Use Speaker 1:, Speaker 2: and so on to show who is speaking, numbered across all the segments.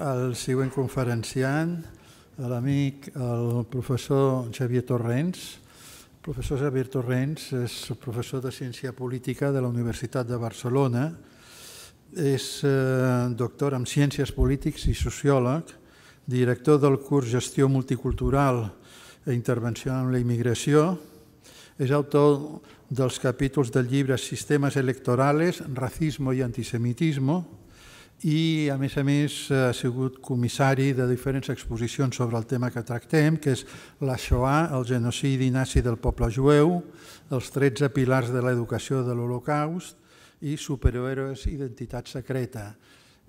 Speaker 1: el següent conferenciant, l'amic, el professor Xavier Torrents. El professor Xavier Torrents és professor de Ciència Política de la Universitat de Barcelona, és eh, doctor en Ciències Polítics i Sociòleg, director del curs Gestió Multicultural i e Intervenció en la Immigració, és autor dels capítols del llibre Sistemes electorales, racismo i antisemitismo, i, a més a més, ha sigut comissari de diferents exposicions sobre el tema que tractem, que és la Shoah, el genocidi nazi del poble jueu, els 13 pilars de l'educació de l'Holocaust i superhéroes identitat secreta.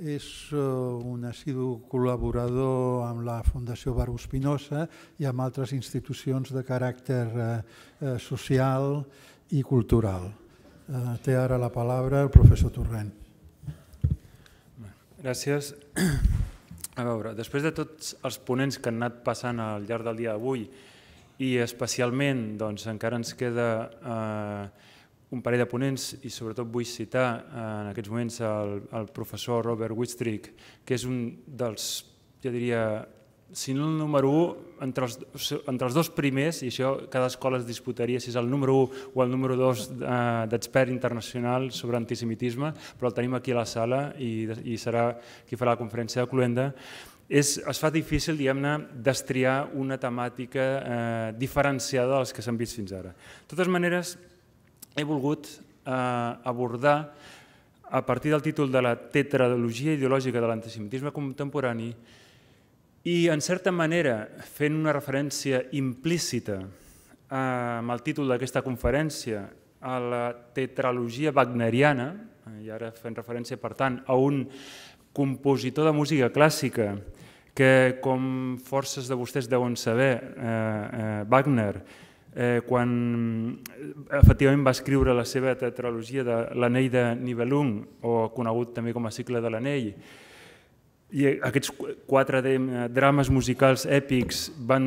Speaker 1: És eh, un assidu col·laborador amb la Fundació Baró Espinosa i amb altres institucions de caràcter eh, eh, social i cultural. Té ara la paraula el professor Torrent.
Speaker 2: Gràcies. A veure, després de tots els ponents que han anat passant al llarg del dia d'avui i especialment doncs, encara ens queda eh, un parell de ponents i sobretot vull citar eh, en aquests moments el, el professor Robert Wittstrick, que és un dels, ja diria, si no el número 1, entre els, entre els dos primers, i això cada escola es disputaria si és el número 1 o el número 2 eh, d'expert internacional sobre antisemitisme, però el tenim aquí a la sala i, i serà qui farà la conferència de Cluenda, és, es fa difícil, diguem-ne, destriar una temàtica eh, diferenciada dels que s'han vist fins ara. De totes maneres, he volgut eh, abordar a partir del títol de la tetralogia ideològica de l'antisemitisme contemporani, i, en certa manera, fent una referència implícita eh, amb el títol d'aquesta conferència, a la tetralogia wagneriana, i ara fent referència, per tant, a un compositor de música clàssica que, com forces de vostès deuen saber, eh, eh, Wagner, eh, quan efectivament va escriure la seva tetralogia de l'anell de Nibelung, o conegut també com a cicle de l'anell, i aquests quatre eh, drames musicals èpics van,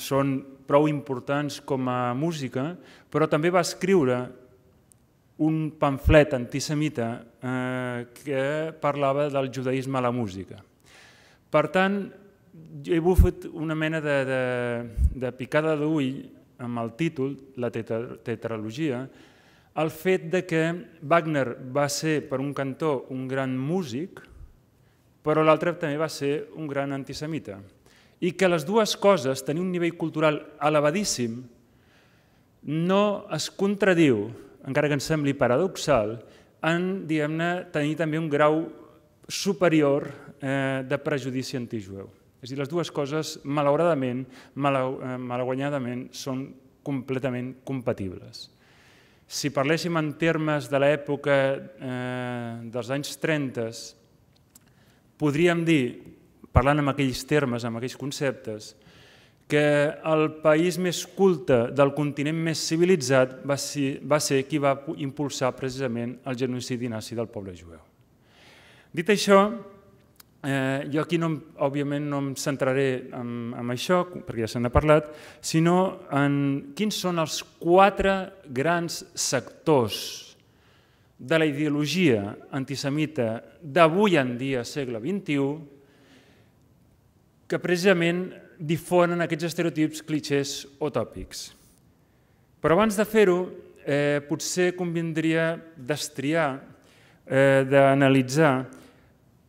Speaker 2: són prou importants com a música, però també va escriure un pamflet antisemita eh, que parlava del judaïsme a la música. Per tant, jo he bufat una mena de, de, de picada d'ull amb el títol, la tetralogia, el fet de que Wagner va ser, per un cantó, un gran músic, però l'altre també va ser un gran antisemita. I que les dues coses, tenir un nivell cultural elevadíssim, no es contradiu, encara que ens sembli paradoxal, en diguem-ne tenir també un grau superior eh, de prejudici antijueu. És a dir, les dues coses, malauradament, eh, malaguanyadament, són completament compatibles. Si parléssim en termes de l'època eh, dels anys 30, podríem dir, parlant amb aquells termes, amb aquells conceptes, que el país més culte del continent més civilitzat va ser, va ser qui va impulsar precisament el genocidi nazi del poble jueu. Dit això, eh, jo aquí, no, òbviament, no em centraré en, en això, perquè ja se n'ha parlat, sinó en quins són els quatre grans sectors de la ideologia antisemita d'avui en dia, segle XXI, que precisament difonen aquests estereotips, clichés o tòpics. Però abans de fer-ho, eh, potser convindria destriar, eh, d'analitzar,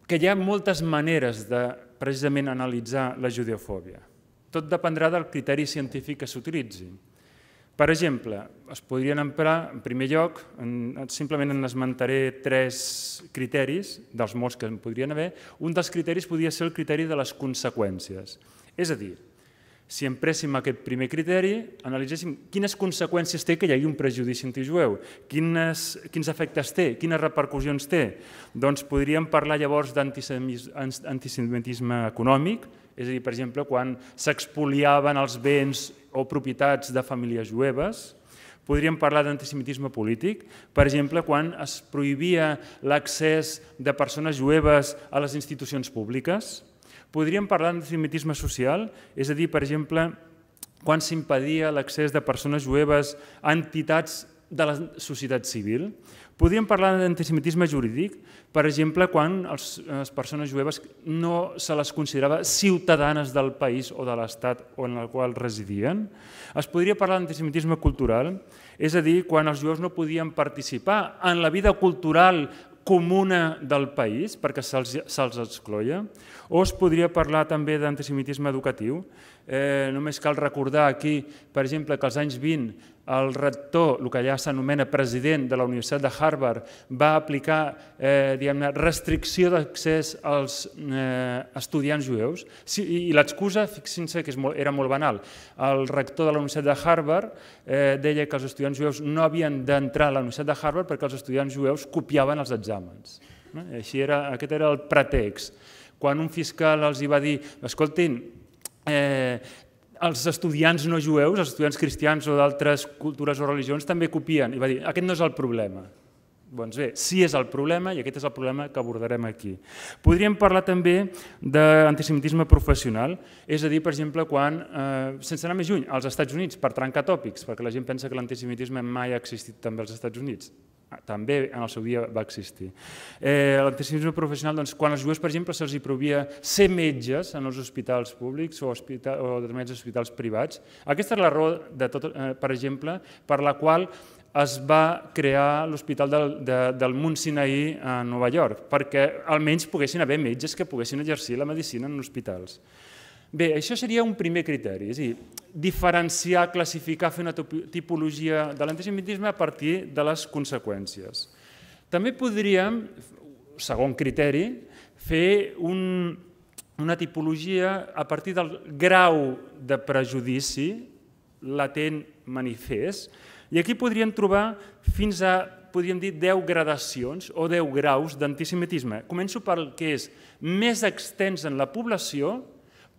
Speaker 2: que hi ha moltes maneres de precisament analitzar la judeofòbia. Tot dependrà del criteri científic que s'utilitzi. Per exemple, es podrien emprar, en primer lloc, en, simplement en esmentaré tres criteris dels molts que en podrien haver. Un dels criteris podria ser el criteri de les conseqüències. És a dir, si empréssim aquest primer criteri, analitzéssim quines conseqüències té que hi hagi un prejudici antijueu, quines, quins efectes té, quines repercussions té. Doncs podríem parlar llavors d'antisemitisme econòmic, és a dir, per exemple, quan s'expoliaven els béns o propietats de famílies jueves, podríem parlar d'antisemitisme polític, per exemple, quan es prohibia l'accés de persones jueves a les institucions públiques. Podríem parlar d'antisemitisme social, és a dir, per exemple, quan s'impedia l'accés de persones jueves a entitats de la societat civil. Podríem parlar d'antisemitisme jurídic, per exemple, quan els, les persones jueves no se les considerava ciutadanes del país o de l'estat on el qual residien. Es podria parlar d'antisemitisme cultural, és a dir, quan els jueus no podien participar en la vida cultural comuna del país, perquè se'ls se excloia, o es podria parlar també d'antisemitisme educatiu, Eh, només cal recordar aquí, per exemple, que als anys 20 el rector, el que ja s'anomena president de la Universitat de Harvard, va aplicar eh, restricció d'accés als eh, estudiants jueus. Sí, I l'excusa, fixin-se que molt, era molt banal, el rector de la Universitat de Harvard eh, deia que els estudiants jueus no havien d'entrar a la Universitat de Harvard perquè els estudiants jueus copiaven els exàmens. No? Així era, aquest era el pretext. Quan un fiscal els hi va dir, escoltin, eh, els estudiants no jueus, els estudiants cristians o d'altres cultures o religions també copien. I va dir, aquest no és el problema. Doncs bé, sí és el problema i aquest és el problema que abordarem aquí. Podríem parlar també d'antisemitisme professional, és a dir, per exemple, quan, eh, sense anar més lluny, als Estats Units, per trencar tòpics, perquè la gent pensa que l'antisemitisme mai ha existit també als Estats Units, ah, també en el seu dia va existir. Eh, L'antisemitisme professional, doncs, quan als jueus, per exemple, se'ls provia ser metges en els hospitals públics o, hospital, o determinats hospitals privats, aquesta és la raó, de tot, eh, per exemple, per la qual es va crear l'Hospital del, de, del Munt Sinaí a Nova York, perquè almenys poguessin haver metges que poguessin exercir la medicina en hospitals. Bé, això seria un primer criteri, és a dir, diferenciar, classificar, fer una tipologia de l'antisemitisme a partir de les conseqüències. També podríem, segon criteri, fer un, una tipologia a partir del grau de prejudici latent manifest, i aquí podrien trobar fins a, podríem dir, 10 gradacions o 10 graus d'antisemitisme. Començo pel que és més extens en la població,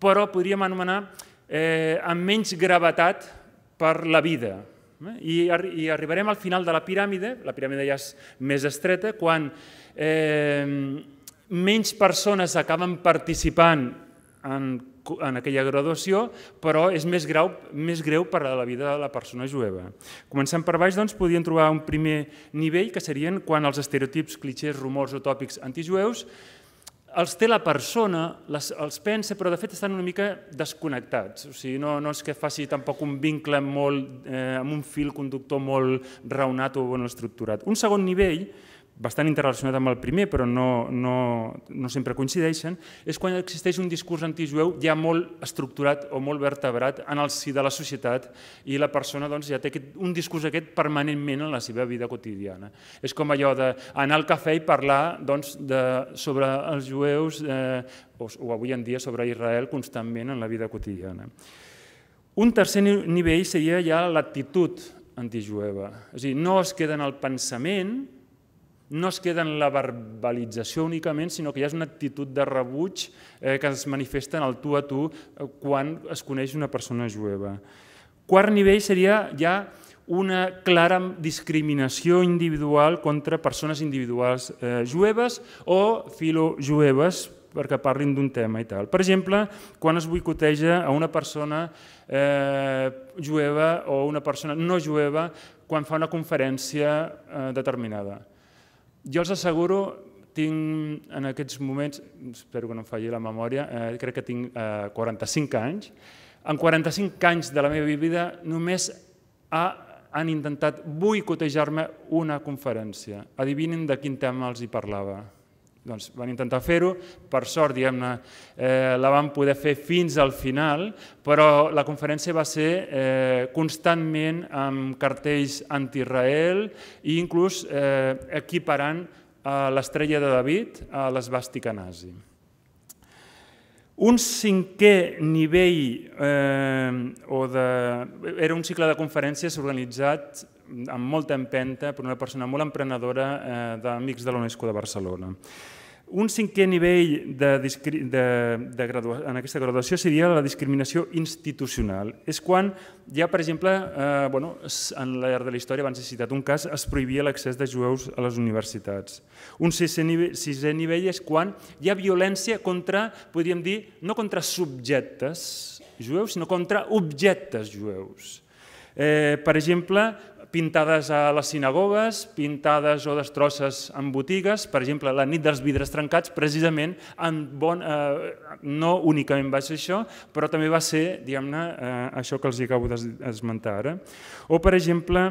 Speaker 2: però podríem anomenar eh, amb menys gravetat per la vida. I, i arribarem al final de la piràmide, la piràmide ja és més estreta, quan eh, menys persones acaben participant en en aquella graduació, però és més, grau, més greu per a la vida de la persona jueva. Començant per baix, doncs, podien trobar un primer nivell que serien quan els estereotips, clichés, rumors o tòpics antijueus els té la persona, les, els pensa, però de fet estan una mica desconnectats. O sigui, no, no és que faci tampoc un vincle molt, eh, amb un fil conductor molt raonat o ben estructurat. Un segon nivell bastant interrelacionat amb el primer, però no, no, no sempre coincideixen, és quan existeix un discurs antijueu ja molt estructurat o molt vertebrat en el si de la societat i la persona doncs, ja té aquest, un discurs aquest permanentment en la seva vida quotidiana. És com allò d'anar al cafè i parlar doncs, de, sobre els jueus eh, o, o avui en dia sobre Israel constantment en la vida quotidiana. Un tercer nivell seria ja l'actitud antijueva. És a dir, no es queda en el pensament, no es queda en la verbalització únicament, sinó que hi ha una actitud de rebuig eh, que es manifesta en el tu a tu eh, quan es coneix una persona jueva. Quart nivell seria ja una clara discriminació individual contra persones individuals eh, jueves o filojueves perquè parlin d'un tema i tal. Per exemple, quan es boicoteja a una persona eh, jueva o una persona no jueva quan fa una conferència eh, determinada. Jo els asseguro, tinc en aquests moments, espero que no em falli la memòria, eh, crec que tinc eh, 45 anys, en 45 anys de la meva vida només ha, han intentat boicotejar-me una conferència. Adivinin de quin tema els hi parlava. Doncs van intentar fer-ho, per sort, diguem-ne, eh, la van poder fer fins al final, però la conferència va ser eh, constantment amb cartells anti-Israel i inclús eh, equiparant a eh, l'estrella de David a l'esbàstica nazi. Un cinquè nivell eh, o de... era un cicle de conferències organitzat amb molta empenta, per una persona molt emprenedora eh, d'Amics de la UNESCO de Barcelona. Un cinquè nivell de, de, de en aquesta graduació seria la discriminació institucional. És quan ja, per exemple, eh, bueno, en l'art de la història, abans he citat un cas, es prohibia l'accés de jueus a les universitats. Un sisè nivell, sisè nivell és quan hi ha violència contra, podríem dir, no contra subjectes jueus, sinó contra objectes jueus. Eh, per exemple, pintades a les sinagogues, pintades o destrosses en botigues, per exemple, la nit dels vidres trencats, precisament, en bon, eh, no únicament va ser això, però també va ser, diguem-ne, eh, això que els acabo d'esmentar ara. O, per exemple,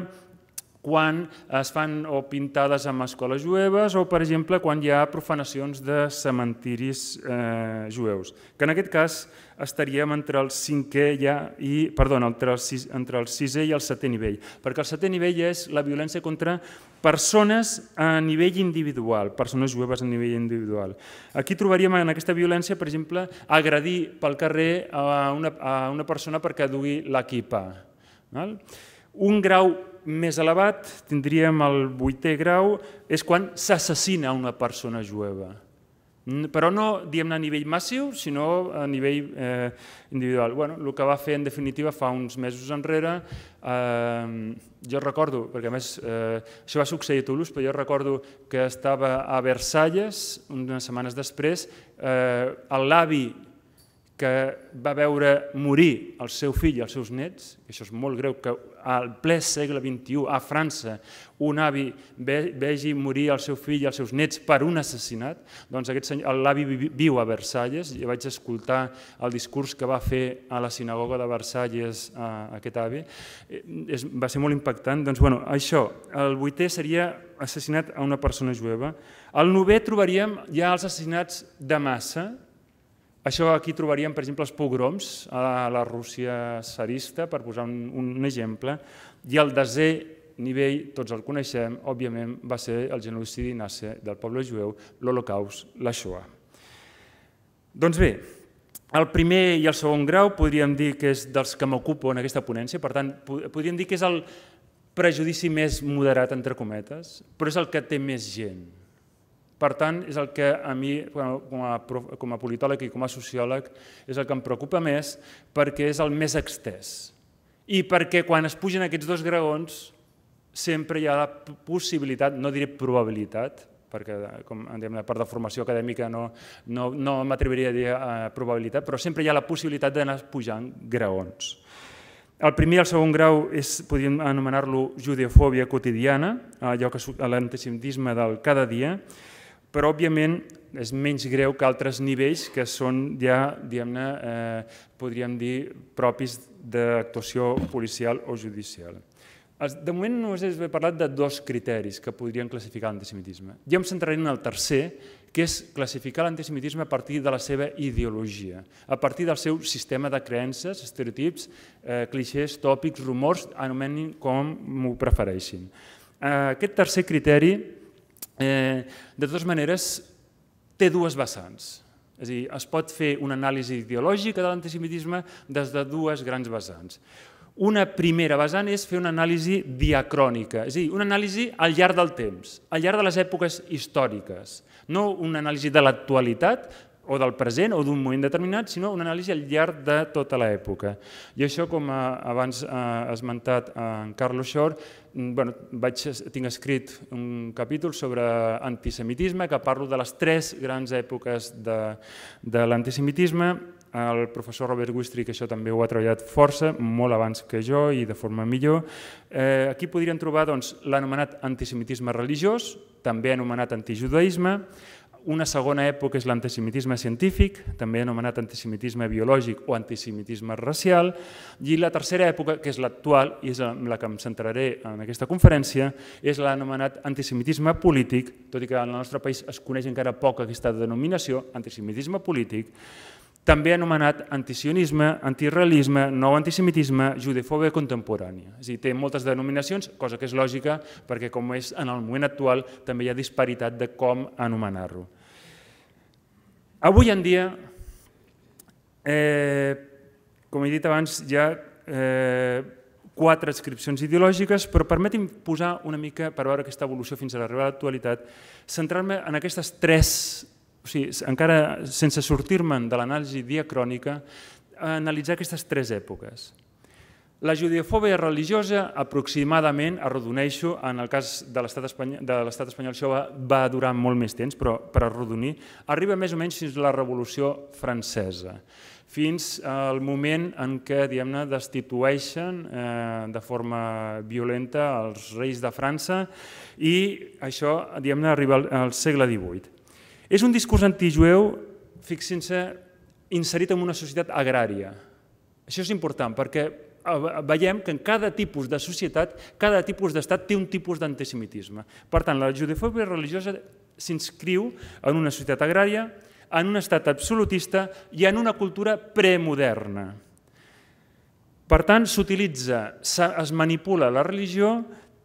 Speaker 2: quan es fan o pintades amb escoles jueves o, per exemple, quan hi ha profanacions de cementiris eh, jueus, que en aquest cas estaríem entre el cinquè ja i, perdó, entre el, sis, entre el sisè i el setè nivell, perquè el setè nivell és la violència contra persones a nivell individual, persones jueves a nivell individual. Aquí trobaríem en aquesta violència, per exemple, agredir pel carrer a una, a una persona perquè dugui l'equipa. Val? Un grau més elevat, tindríem el vuitè grau, és quan s'assassina una persona jueva però no diem a nivell massiu, sinó a nivell eh, individual. Bueno, el que va fer en definitiva fa uns mesos enrere, eh, jo recordo, perquè a més eh, això va succeir a Toulouse, però jo recordo que estava a Versalles unes setmanes després, eh, l'avi que va veure morir el seu fill i els seus nets, això és molt greu que al ple segle XXI a França un avi vegi morir el seu fill i els seus nets per un assassinat, doncs aquest senyor, l'avi viu a Versalles, i vaig escoltar el discurs que va fer a la sinagoga de Versalles aquest avi, eh, és, va ser molt impactant. Doncs bueno, això, el vuitè seria assassinat a una persona jueva. el novè trobaríem ja els assassinats de massa, això aquí trobaríem, per exemple, els pogroms a la Rússia tsarista, per posar un, un exemple, i el desè nivell, tots el coneixem, òbviament va ser el genocidi nazi del poble jueu, l'Holocaust, la Shoah. Doncs bé, el primer i el segon grau podríem dir que és dels que m'ocupo en aquesta ponència, per tant, podríem dir que és el prejudici més moderat, entre cometes, però és el que té més gent. Per tant, és el que a mi, com a, com a politòleg i com a sociòleg, és el que em preocupa més perquè és el més extès. I perquè quan es pugen aquests dos graons sempre hi ha la possibilitat, no diré probabilitat, perquè eh, com diem, la part de formació acadèmica no, no, no m'atreviria a dir eh, probabilitat, però sempre hi ha la possibilitat d'anar pujant graons. El primer i el segon grau és, podríem anomenar-lo judeofòbia quotidiana, allò que l'antisemitisme del cada dia, però òbviament és menys greu que altres nivells que són ja, diguem-ne, eh, podríem dir, propis d'actuació policial o judicial. De moment només he parlat de dos criteris que podrien classificar l'antisemitisme. Jo em centraré en el tercer, que és classificar l'antisemitisme a partir de la seva ideologia, a partir del seu sistema de creences, estereotips, eh, clixés, tòpics, rumors, anomenin com m'ho prefereixin. Eh, aquest tercer criteri Eh, de totes maneres, té dues vessants. És a dir, es pot fer una anàlisi ideològica de l'antisemitisme des de dues grans vessants. Una primera vessant és fer una anàlisi diacrònica, és a dir, una anàlisi al llarg del temps, al llarg de les èpoques històriques, no una anàlisi de l'actualitat, o del present o d'un moment determinat, sinó una anàlisi al llarg de tota l'època. I això, com eh, abans ha eh, esmentat eh, en Carlos Shor, mm, bueno, vaig, tinc escrit un capítol sobre antisemitisme que parlo de les tres grans èpoques de, de l'antisemitisme. El professor Robert Guistri, que això també ho ha treballat força, molt abans que jo i de forma millor. Eh, aquí podríem trobar doncs, l'anomenat antisemitisme religiós, també anomenat antijudaïsme, una segona època és l'antisemitisme científic, també anomenat antisemitisme biològic o antisemitisme racial, i la tercera època, que és l'actual, i és amb la que em centraré en aquesta conferència, és l'anomenat antisemitisme polític, tot i que en el nostre país es coneix encara poc aquesta denominació, antisemitisme polític, també anomenat antisionisme, antirrealisme, nou antisemitisme, judefòbia contemporània. És a dir, té moltes denominacions, cosa que és lògica, perquè com és en el moment actual també hi ha disparitat de com anomenar-lo. Avui en dia, eh, com he dit abans, hi ha eh, quatre descripcions ideològiques, però permeti'm posar una mica, per veure aquesta evolució fins a l'arribada a l'actualitat, centrar-me en aquestes tres o sigui, encara sense sortir-me'n de l'anàlisi diacrònica, analitzar aquestes tres èpoques. La judiofòbia religiosa, aproximadament, arrodoneixo, en el cas de l'estat espanyol, de espanyol això va, va durar molt més temps, però per arrodonir, arriba més o menys fins a la Revolució Francesa, fins al moment en què diguem-ne destitueixen eh, de forma violenta els reis de França i això diguem-ne arriba al, al segle XVIII. És un discurs antijueu, fixin-se, inserit en una societat agrària. Això és important perquè eh, veiem que en cada tipus de societat, cada tipus d'estat té un tipus d'antisemitisme. Per tant, la judefòbia religiosa s'inscriu en una societat agrària, en un estat absolutista i en una cultura premoderna. Per tant, s'utilitza, es manipula la religió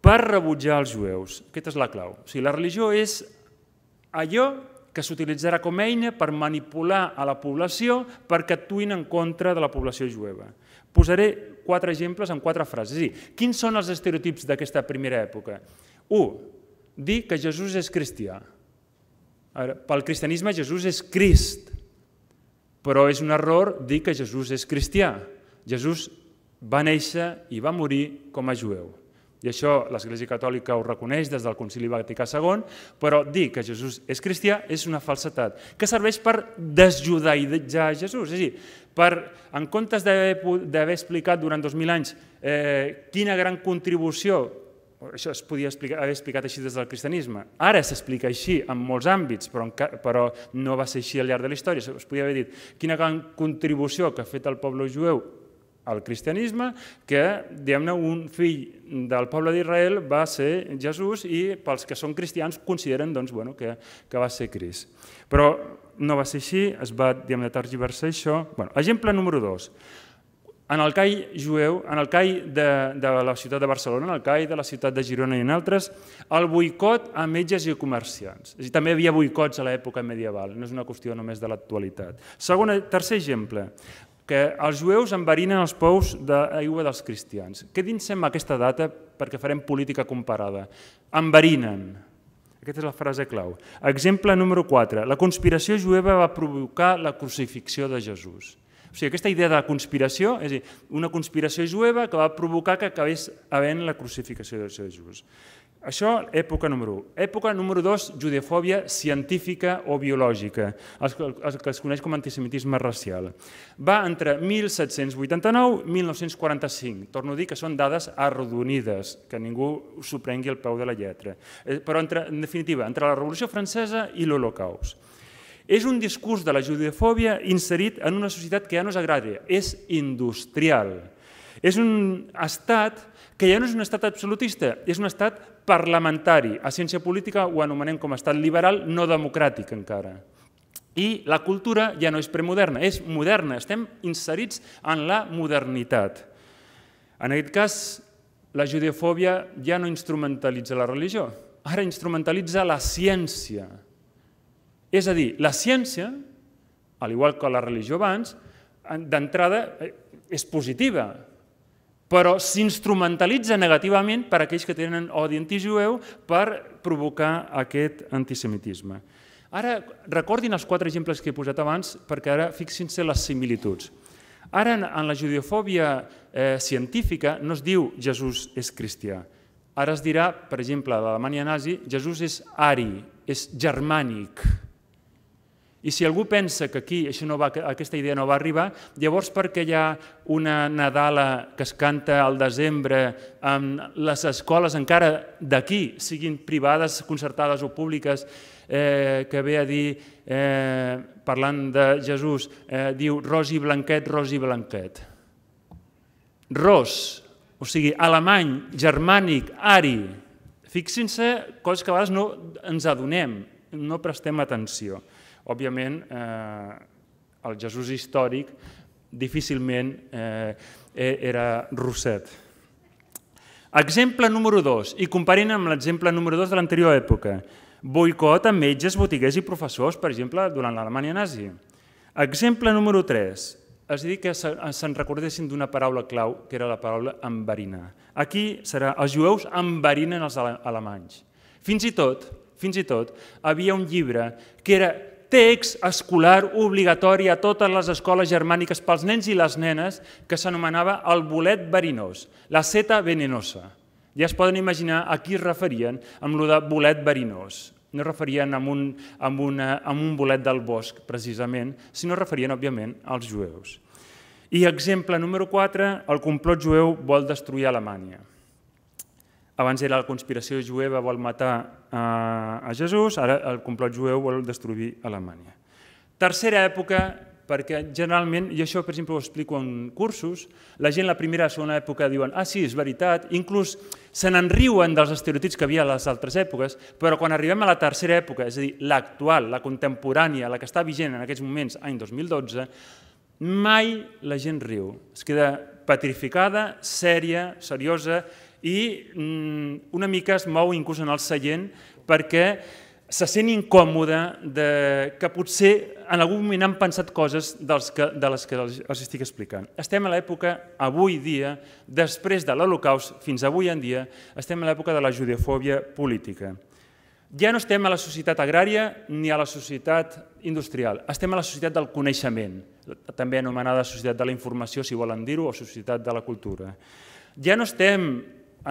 Speaker 2: per rebutjar els jueus. Aquesta és la clau. O sigui, la religió és allò que s'utilitzarà com a eina per manipular a la població perquè actuïn en contra de la població jueva. Posaré quatre exemples en quatre frases. És quins són els estereotips d'aquesta primera època? 1. Dir que Jesús és cristià. Ara, pel cristianisme Jesús és Crist, però és un error dir que Jesús és cristià. Jesús va néixer i va morir com a jueu i això l'Església Catòlica ho reconeix des del Concili Vaticà II, però dir que Jesús és cristià és una falsetat, que serveix per desjudaitzar Jesús, és a dir, per, en comptes d'haver explicat durant 2.000 anys eh, quina gran contribució això es podia explicar, haver explicat així des del cristianisme. Ara s'explica així en molts àmbits, però, però no va ser així al llarg de la història. Es podia haver dit quina gran contribució que ha fet el poble jueu al cristianisme, que diguem-ne un fill del poble d'Israel va ser Jesús i pels que són cristians consideren doncs, bueno, que, que va ser Crist. Però no va ser així, es va diguem-ne tergiversar això. Bueno, exemple número 2. En el CAI jueu, en el CAI de, de la ciutat de Barcelona, en el CAI de la ciutat de Girona i en altres, el boicot a metges i comerciants. És dir, també hi havia boicots a l'època medieval, no és una qüestió només de l'actualitat. Segon, tercer exemple, que els jueus enverinen els pous d'aigua dels cristians. Què dinsem aquesta data perquè farem política comparada. Enverinen. Aquesta és la frase clau. Exemple número 4. La conspiració jueva va provocar la crucifixió de Jesús. O sigui, aquesta idea de conspiració, és a dir, una conspiració jueva que va provocar que acabés havent la crucifixió de Jesús. Això, època número 1. Època número 2, judeofòbia científica o biològica, el que es coneix com antisemitisme racial. Va entre 1789 i 1945. Torno a dir que són dades arrodonides, que ningú s'ho prengui al peu de la lletra. Eh, però, entre, en definitiva, entre la Revolució Francesa i l'Holocaust. És un discurs de la judeofòbia inserit en una societat que ja no és agrària, és industrial. És un estat que ja no és un estat absolutista, és un estat parlamentari. A ciència política ho anomenem com a estat liberal no democràtic encara. I la cultura ja no és premoderna, és moderna, estem inserits en la modernitat. En aquest cas, la judeofòbia ja no instrumentalitza la religió, ara instrumentalitza la ciència. És a dir, la ciència, al igual que la religió abans, d'entrada eh, és positiva, però s'instrumentalitza negativament per aquells que tenen odi antijueu per provocar aquest antisemitisme. Ara, recordin els quatre exemples que he posat abans, perquè ara fixin-se les similituds. Ara, en la judiofòbia eh, científica, no es diu Jesús és cristià. Ara es dirà, per exemple, a l'Alemanya nazi, Jesús és ari, és germànic, i si algú pensa que aquí això no va, aquesta idea no va arribar, llavors perquè hi ha una Nadala que es canta al desembre amb les escoles encara d'aquí, siguin privades, concertades o públiques, eh, que ve a dir, eh, parlant de Jesús, eh, diu Rosi Blanquet, Rosi Blanquet. Ros, o sigui, alemany, germànic, ari. Fixin-se coses que a vegades no ens adonem, no prestem atenció. Òbviament, eh, el Jesús històric difícilment eh, e-, era rosset. Exemple número 2, i comparant amb l'exemple número 2 de l'anterior època, boicot a metges, botiguers i professors, per exemple, durant l'Alemanya nazi. Exemple número 3, es dir que se'n recordessin d'una paraula clau, que era la paraula enverina. Aquí serà, els jueus enverinen els alemanys. Fins i tot, fins i tot, havia un llibre que era text escolar obligatori a totes les escoles germàniques pels nens i les nenes que s'anomenava el bolet verinós, la seta venenosa. Ja es poden imaginar a qui es referien amb el de bolet verinós. No es referien a un, a, una, a un bolet del bosc, precisament, sinó referien, òbviament, als jueus. I exemple número 4, el complot jueu vol destruir Alemanya abans era la conspiració jueva vol matar eh, a Jesús, ara el complot jueu vol destruir Alemanya. Tercera època, perquè generalment, i això per exemple ho explico en cursos, la gent la primera o segona època diuen ah sí, és veritat, inclús se n'enriuen dels estereotips que havia a les altres èpoques, però quan arribem a la tercera època, és a dir, l'actual, la contemporània, la que està vigent en aquests moments, any 2012, mai la gent riu, es queda petrificada, sèria, seriosa, i mm, una mica es mou inclús en el seient perquè se sent incòmode de, que potser en algun moment han pensat coses dels que, de les que els estic explicant. Estem a l'època, avui dia, després de l'Holocaust, fins avui en dia, estem a l'època de la judiofòbia política. Ja no estem a la societat agrària ni a la societat industrial, estem a la societat del coneixement, també anomenada societat de la informació, si volen dir-ho, o societat de la cultura. Ja no estem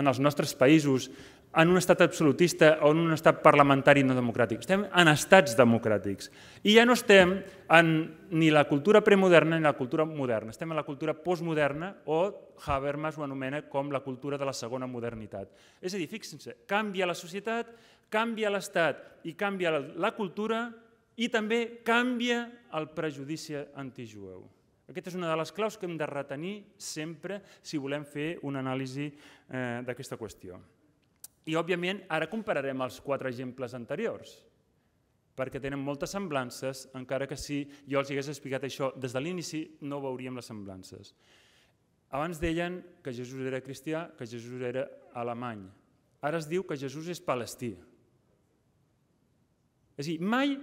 Speaker 2: en els nostres països en un estat absolutista o en un estat parlamentari no democràtic. Estem en estats democràtics. I ja no estem en ni la cultura premoderna ni la cultura moderna. Estem en la cultura postmoderna o Habermas ho anomena com la cultura de la segona modernitat. És a dir, fixin-se, canvia la societat, canvia l'estat i canvia la cultura i també canvia el prejudici antijueu. Aquesta és una de les claus que hem de retenir sempre si volem fer una anàlisi eh, d'aquesta qüestió. I, òbviament, ara compararem els quatre exemples anteriors, perquè tenen moltes semblances, encara que si jo els hagués explicat això des de l'inici no veuríem les semblances. Abans deien que Jesús era cristià, que Jesús era alemany. Ara es diu que Jesús és palestí. És a dir, mai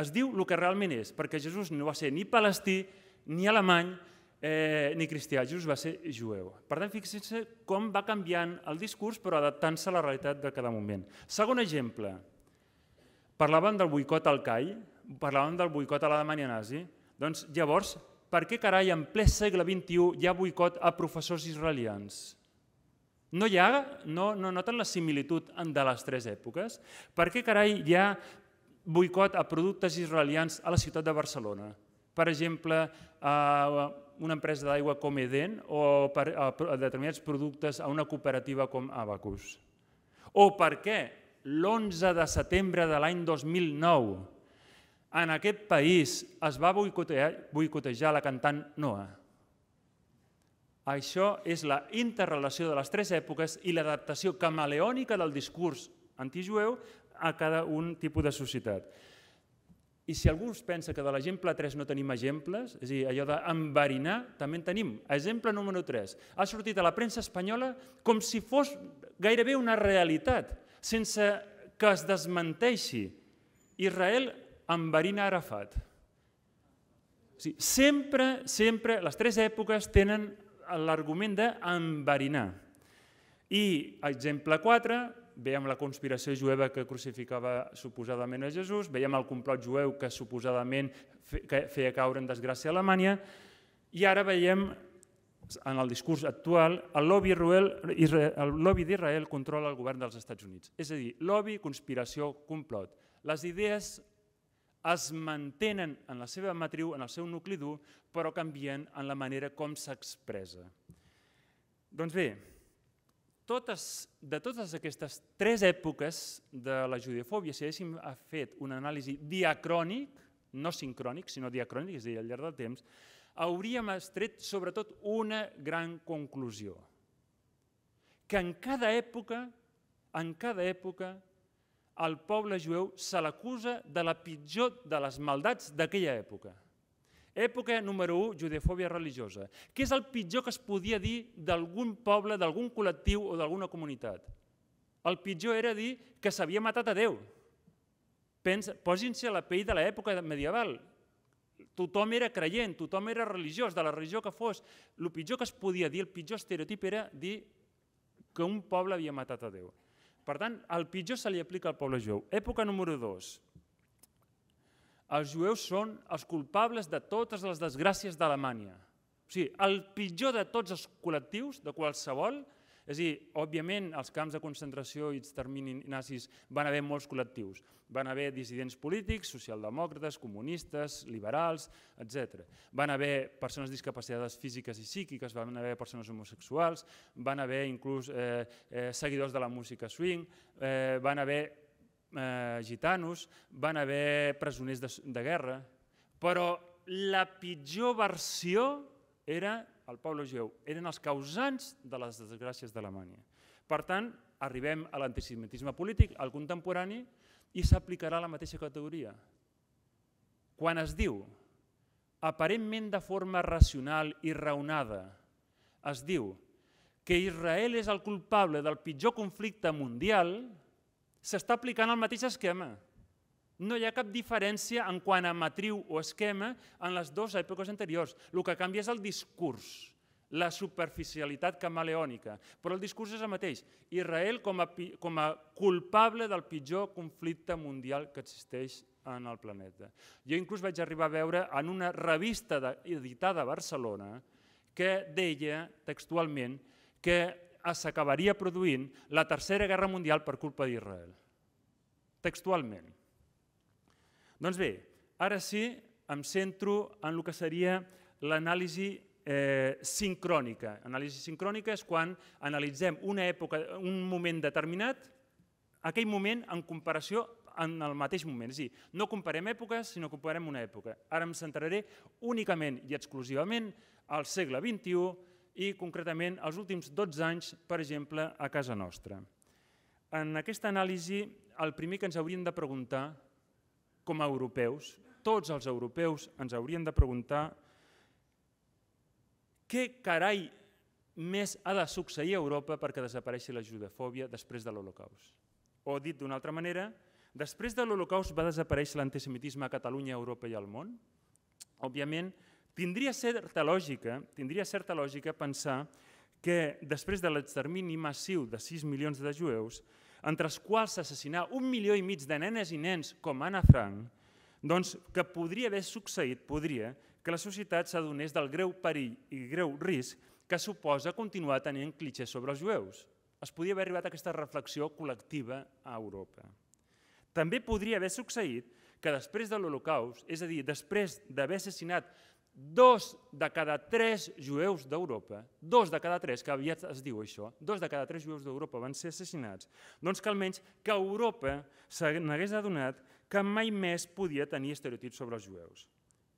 Speaker 2: es diu el que realment és, perquè Jesús no va ser ni palestí ni alemany eh, ni cristià. Jesús va ser jueu. Per tant, fixin-se com va canviant el discurs però adaptant-se a la realitat de cada moment. Segon exemple, parlàvem del boicot al CAI, parlàvem del boicot a l'Alemanya nazi, doncs llavors, per què carai en ple segle XXI hi ha boicot a professors israelians? No hi ha, no, no noten la similitud de les tres èpoques? Per què carai hi ha boicot a productes israelians a la ciutat de Barcelona? per exemple, a una empresa d'aigua com Eden o per, a, determinats productes a una cooperativa com Abacus? O per què l'11 de setembre de l'any 2009 en aquest país es va boicotejar, boicotejar la cantant Noa? Això és la interrelació de les tres èpoques i l'adaptació camaleònica del discurs antijueu a cada un tipus de societat. I si algú es pensa que de l'exemple 3 no tenim exemples, és a dir, allò d'enverinar, també en tenim. Exemple número 3. Ha sortit a la premsa espanyola com si fos gairebé una realitat, sense que es desmenteixi. Israel enverina Arafat. O sigui, sempre, sempre, les tres èpoques tenen l'argument d'enverinar. I exemple 4, veiem la conspiració jueva que crucificava suposadament a Jesús, veiem el complot jueu que suposadament feia caure en desgràcia a Alemanya, i ara veiem en el discurs actual, el lobby, Ruel, el lobby d'Israel controla el govern dels Estats Units. És a dir, lobby, conspiració, complot. Les idees es mantenen en la seva matriu, en el seu nucli dur, però canvien en la manera com s'expressa. Doncs bé, totes, de totes aquestes tres èpoques de la judiofòbia, si haguéssim fet una anàlisi diacrònic, no sincrònic, sinó diacrònic, és a dir, al llarg del temps, hauríem estret sobretot una gran conclusió, que en cada època, en cada època, el poble jueu se l'acusa de la pitjor de les maldats d'aquella època. Època número 1, judeofòbia religiosa. Què és el pitjor que es podia dir d'algun poble, d'algun col·lectiu o d'alguna comunitat? El pitjor era dir que s'havia matat a Déu. Posin-se a la pell de l'època medieval. Tothom era creient, tothom era religiós, de la religió que fos. El pitjor que es podia dir, el pitjor estereotip era dir que un poble havia matat a Déu. Per tant, el pitjor se li aplica al poble jueu. Època número 2, els jueus són els culpables de totes les desgràcies d'Alemanya. O sigui, el pitjor de tots els col·lectius, de qualsevol, és a dir, òbviament, als camps de concentració i extermini nazis van haver molts col·lectius. Van haver dissidents polítics, socialdemòcrates, comunistes, liberals, etc. Van haver persones discapacitades físiques i psíquiques, van haver persones homosexuals, van haver inclús eh, eh, seguidors de la música swing, eh, van haver eh, gitanos, van haver presoners de, de guerra, però la pitjor versió era el poble jueu, eren els causants de les desgràcies d'Alemanya. Per tant, arribem a l'antisemitisme polític, al contemporani, i s'aplicarà la mateixa categoria. Quan es diu, aparentment de forma racional i raonada, es diu que Israel és el culpable del pitjor conflicte mundial, s'està aplicant el mateix esquema. No hi ha cap diferència en quant a matriu o esquema en les dues èpoques anteriors. El que canvia és el discurs, la superficialitat camaleònica. Però el discurs és el mateix. Israel com a, com a culpable del pitjor conflicte mundial que existeix en el planeta. Jo inclús vaig arribar a veure en una revista de, editada a Barcelona que deia textualment que Eh, s'acabaria produint la Tercera Guerra Mundial per culpa d'Israel. Textualment. Doncs bé, ara sí, em centro en el que seria l'anàlisi eh, sincrònica. Anàlisi sincrònica és quan analitzem una època, un moment determinat, aquell moment en comparació en el mateix moment. És a dir, no comparem èpoques, sinó comparem una època. Ara em centraré únicament i exclusivament al segle XXI, i concretament els últims 12 anys, per exemple, a casa nostra. En aquesta anàlisi, el primer que ens hauríem de preguntar, com a europeus, tots els europeus ens haurien de preguntar què carai més ha de succeir a Europa perquè desapareixi la judafòbia després de l'Holocaust. O dit d'una altra manera, després de l'Holocaust va desaparèixer l'antisemitisme a Catalunya, a Europa i al món? Òbviament, Tindria certa lògica, tindria certa lògica pensar que després de l'extermini massiu de 6 milions de jueus, entre els quals s'assassinar un milió i mig de nenes i nens com Anna Frank, doncs que podria haver succeït, podria, que la societat s'adonés del greu perill i greu risc que suposa continuar tenint clitxers sobre els jueus. Es podia haver arribat a aquesta reflexió col·lectiva a Europa. També podria haver succeït que després de l'Holocaust, és a dir, després d'haver assassinat dos de cada tres jueus d'Europa, dos de cada tres, que aviat es diu això, dos de cada tres jueus d'Europa van ser assassinats, doncs que almenys que Europa se n'hagués adonat que mai més podia tenir estereotips sobre els jueus.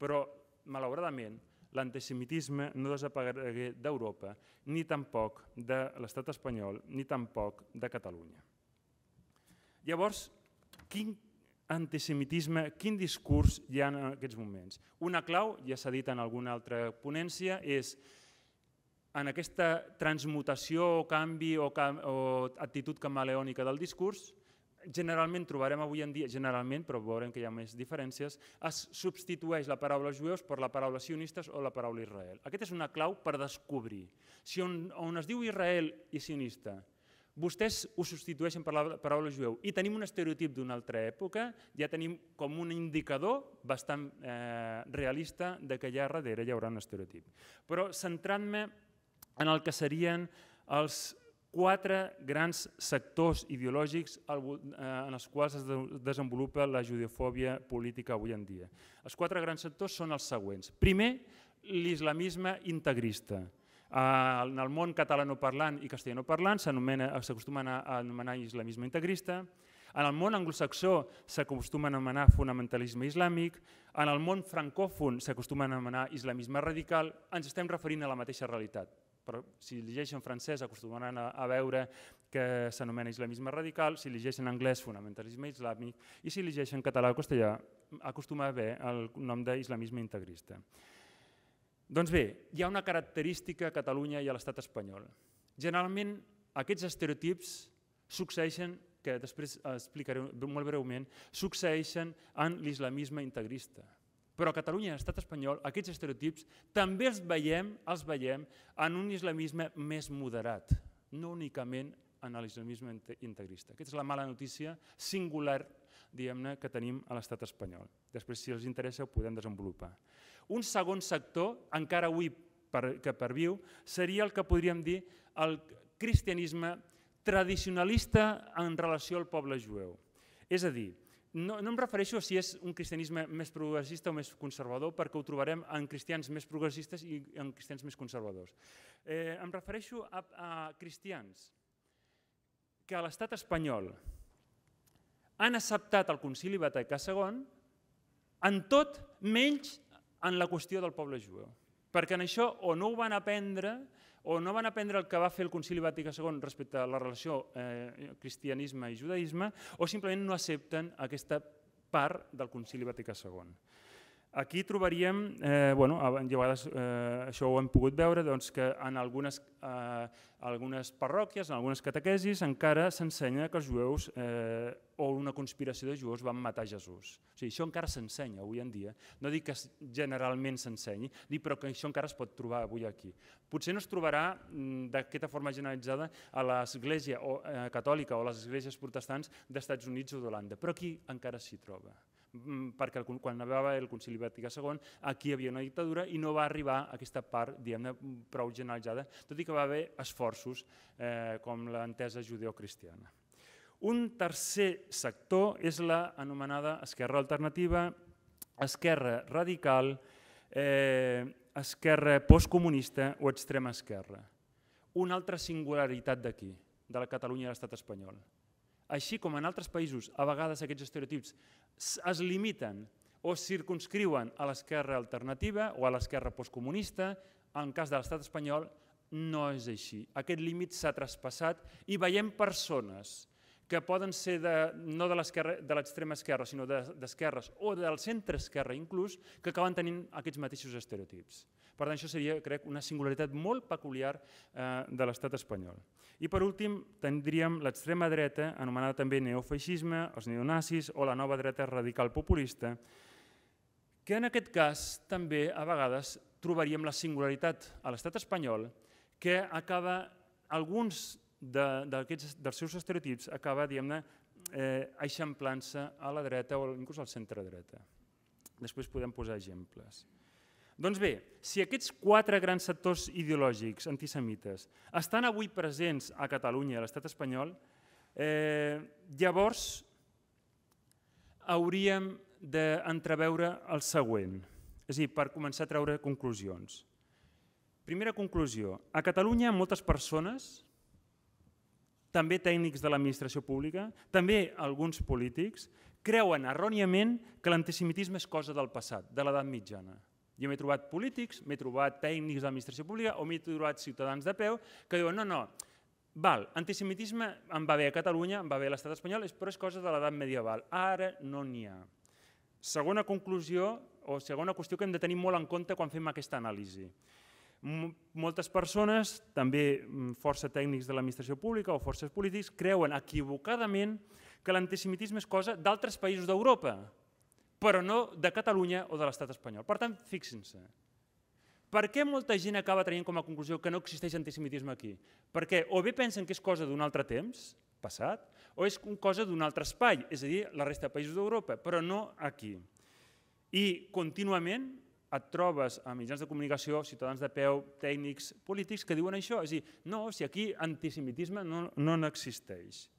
Speaker 2: Però, malauradament, l'antisemitisme no desaparegué d'Europa, ni tampoc de l'estat espanyol, ni tampoc de Catalunya. Llavors, quin antisemitisme, quin discurs hi ha en aquests moments? Una clau, ja s'ha dit en alguna altra ponència, és en aquesta transmutació o canvi o, cam o actitud camaleònica del discurs, generalment trobarem avui en dia, generalment, però veurem que hi ha més diferències, es substitueix la paraula jueus per la paraula sionistes o la paraula Israel. Aquesta és una clau per descobrir. Si on, on es diu Israel i sionista vostès ho substitueixen per la paraula jueu. I tenim un estereotip d'una altra època, ja tenim com un indicador bastant eh, realista de que allà darrere hi haurà un estereotip. Però centrant-me en el que serien els quatre grans sectors ideològics eh, en els quals es desenvolupa la judiofòbia política avui en dia. Els quatre grans sectors són els següents. Primer, l'islamisme integrista Eh, en el món catalanoparlant i castellanoparlant s'acostumen a anomenar islamisme integrista, en el món anglosaxó s'acostuma a anomenar fonamentalisme islàmic, en el món francòfon s'acostuma a anomenar islamisme radical, ens estem referint a la mateixa realitat. Però si llegeixen francès acostumaran a, a veure que s'anomena islamisme radical, si llegeixen anglès fonamentalisme islàmic i si llegeixen català o castellà acostuma a haver el nom d'islamisme integrista. Doncs bé, hi ha una característica a Catalunya i a l'estat espanyol. Generalment, aquests estereotips succeeixen, que després explicaré molt breument, succeeixen en l'islamisme integrista. Però a Catalunya i a l'estat espanyol aquests estereotips també els veiem els veiem en un islamisme més moderat, no únicament en l'islamisme integrista. Aquesta és la mala notícia singular diguem-ne que tenim a l'estat espanyol. Després, si els interessa, ho podem desenvolupar. Un segon sector, encara avui per, que perviu, seria el que podríem dir el cristianisme tradicionalista en relació al poble jueu. És a dir, no, no em refereixo a si és un cristianisme més progressista o més conservador, perquè ho trobarem en cristians més progressistes i en cristians més conservadors. Eh, em refereixo a, a cristians que a l'estat espanyol, han acceptat el concili Vaticà II en tot menys en la qüestió del poble jueu. Perquè en això o no ho van aprendre o no van aprendre el que va fer el Concili Vaticà II respecte a la relació eh, cristianisme i judaïsme o simplement no accepten aquesta part del Concili Vaticà II. Aquí trobaríem, eh, bueno, a vegades eh, això ho hem pogut veure, doncs que en algunes, eh, algunes parròquies, en algunes catequesis, encara s'ensenya que els jueus eh, o una conspiració de jueus van matar Jesús. O sigui, això encara s'ensenya avui en dia. No dic que generalment s'ensenyi, dic però que això encara es pot trobar avui aquí. Potser no es trobarà mm, d'aquesta forma generalitzada a l'Església eh, catòlica o a les esglésies protestants d'Estats Units o d'Holanda, però aquí encara s'hi troba. Mm, perquè el, quan anava el Concili Vaticà II aquí hi havia una dictadura i no va arribar a aquesta part diguem-ne prou generalitzada, tot i que va haver esforços eh, com l'entesa judeocristiana. Un tercer sector és la anomenada esquerra alternativa, esquerra radical, eh, esquerra postcomunista o extrema esquerra. Una altra singularitat d'aquí, de la Catalunya i l'estat espanyol així com en altres països, a vegades aquests estereotips es limiten o es circunscriuen a l'esquerra alternativa o a l'esquerra postcomunista, en cas de l'estat espanyol no és així. Aquest límit s'ha traspassat i veiem persones que poden ser de, no de l'extrema esquerra, sinó d'esquerres de, o del centre esquerra inclús, que acaben tenint aquests mateixos estereotips. Per tant, això seria, crec, una singularitat molt peculiar eh, de l'estat espanyol. I per últim, tindríem l'extrema dreta, anomenada també neofeixisme, els neonazis o la nova dreta radical populista, que en aquest cas també a vegades trobaríem la singularitat a l'estat espanyol que acaba alguns de, dels seus estereotips acaba, diguem-ne, eh, eixamplant-se a la dreta o inclús al centre dreta. Després podem posar exemples. Doncs bé, si aquests quatre grans sectors ideològics antisemites estan avui presents a Catalunya i a l'estat espanyol, eh, llavors hauríem d'entreveure el següent, és a dir, per començar a treure conclusions. Primera conclusió, a Catalunya moltes persones, també tècnics de l'administració pública, també alguns polítics, creuen erròniament que l'antisemitisme és cosa del passat, de l'edat mitjana. Jo m'he trobat polítics, m'he trobat tècnics d'administració pública o m'he trobat ciutadans de peu que diuen no, no, Val, antisemitisme en va bé a Catalunya, en va bé a l'estat espanyol, però és cosa de l'edat medieval. Ara no n'hi ha. Segona conclusió, o segona qüestió que hem de tenir molt en compte quan fem aquesta anàlisi. Moltes persones, també mm, força tècnics de l'administració pública o forces polítics, creuen equivocadament que l'antisemitisme és cosa d'altres països d'Europa, però no de Catalunya o de l'estat espanyol. Per tant, fixin-se. Per què molta gent acaba traient com a conclusió que no existeix antisemitisme aquí? Perquè o bé pensen que és cosa d'un altre temps, passat, o és cosa d'un altre espai, és a dir, la resta de països d'Europa, però no aquí. I contínuament et trobes a mitjans de comunicació, ciutadans de peu, tècnics, polítics, que diuen això. És a dir, no, si aquí antisemitisme no n'existeix. No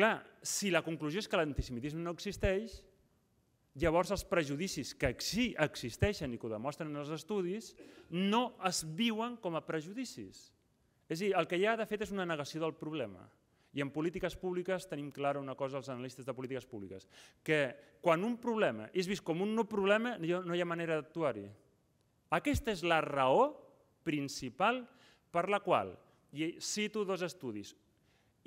Speaker 2: Clar, si la conclusió és que l'antisemitisme no existeix, Llavors els prejudicis que sí existeixen i que ho demostren els estudis no es viuen com a prejudicis. És a dir, el que hi ha de fet és una negació del problema. I en polítiques públiques tenim clara una cosa els analistes de polítiques públiques, que quan un problema és vist com un no problema no hi ha manera d'actuar-hi. Aquesta és la raó principal per la qual, i cito dos estudis,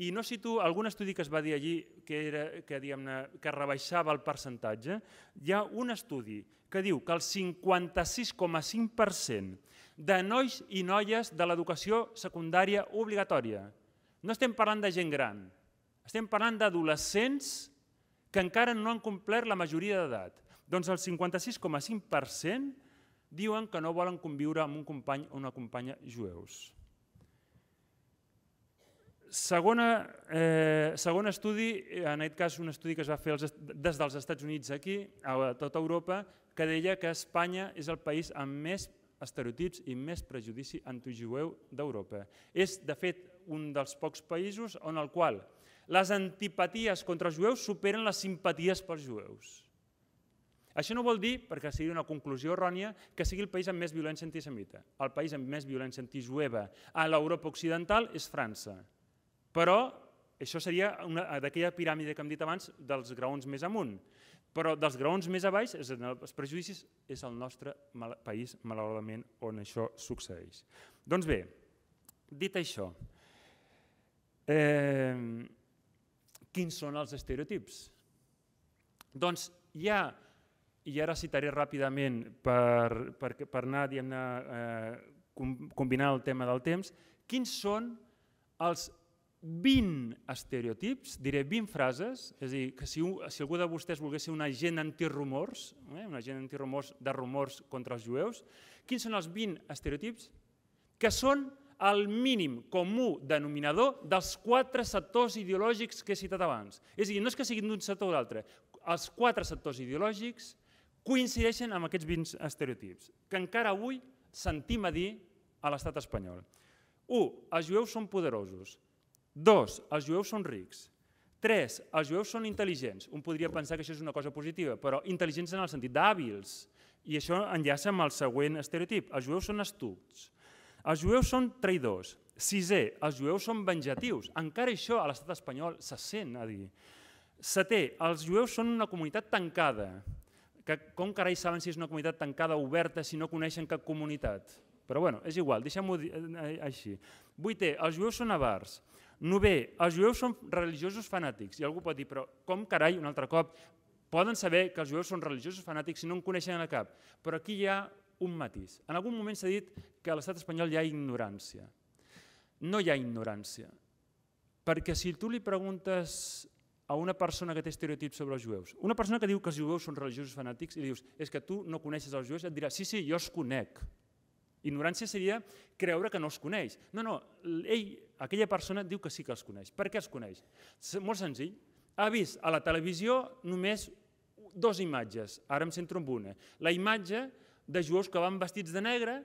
Speaker 2: i no cito algun estudi que es va dir allí que, era, que, que rebaixava el percentatge, hi ha un estudi que diu que el 56,5% de nois i noies de l'educació secundària obligatòria. No estem parlant de gent gran, estem parlant d'adolescents que encara no han complert la majoria d'edat. Doncs el 56,5% diuen que no volen conviure amb un company o una companya jueus. Segona, eh, segon estudi, en aquest cas un estudi que es va fer des dels Estats Units aquí, a tota Europa, que deia que Espanya és el país amb més estereotips i més prejudici antijueu d'Europa. És, de fet, un dels pocs països on el qual les antipaties contra els jueus superen les simpaties pels jueus. Això no vol dir, perquè sigui una conclusió errònia, que sigui el país amb més violència antisemita. El país amb més violència antijueva a l'Europa occidental és França. Però això seria eh, d'aquella piràmide que hem dit abans dels graons més amunt. Però dels graons més avall, és els prejudicis, és el nostre mal país, malauradament, on això succeeix. Doncs bé, dit això, eh, quins són els estereotips? Doncs hi ha, i ara citaré ràpidament per, per, per anar eh, combinant el tema del temps, quins són els 20 estereotips, diré 20 frases, és a dir, que si, si algú de vostès volgués ser un agent antirumors, eh, un agent antirumors de rumors contra els jueus, quins són els 20 estereotips? Que són el mínim comú denominador dels quatre sectors ideològics que he citat abans. És a dir, no és que siguin d'un sector o d'altre, els quatre sectors ideològics coincideixen amb aquests 20 estereotips, que encara avui sentim a dir a l'estat espanyol. 1. Els jueus són poderosos. Dos, els jueus són rics. Tres, els jueus són intel·ligents. Un podria pensar que això és una cosa positiva, però intel·ligents en el sentit d'hàbils. I això enllaça amb el següent estereotip. Els jueus són astuts. Els jueus són traïdors. Sisè, els jueus són venjatius. Encara això a l'estat espanyol se sent a dir. Setè, els jueus són una comunitat tancada. Que com carai saben si és una comunitat tancada o oberta si no coneixen cap comunitat? Però bueno, és igual, deixem-ho eh, eh, així. Vuitè, els jueus són avars. No bé, els jueus són religiosos fanàtics. I algú pot dir, però com carai, un altre cop, poden saber que els jueus són religiosos fanàtics si no en coneixen a cap. Però aquí hi ha un matís. En algun moment s'ha dit que a l'estat espanyol hi ha ignorància. No hi ha ignorància. Perquè si tu li preguntes a una persona que té estereotips sobre els jueus, una persona que diu que els jueus són religiosos fanàtics i dius, és que tu no coneixes els jueus, et dirà, sí, sí, jo els conec. Ignorància seria creure que no els coneix. No, no, ell aquella persona diu que sí que els coneix. Per què els coneix? Molt senzill. Ha vist a la televisió només dos imatges, ara em centro en una. La imatge de jueus que van vestits de negre,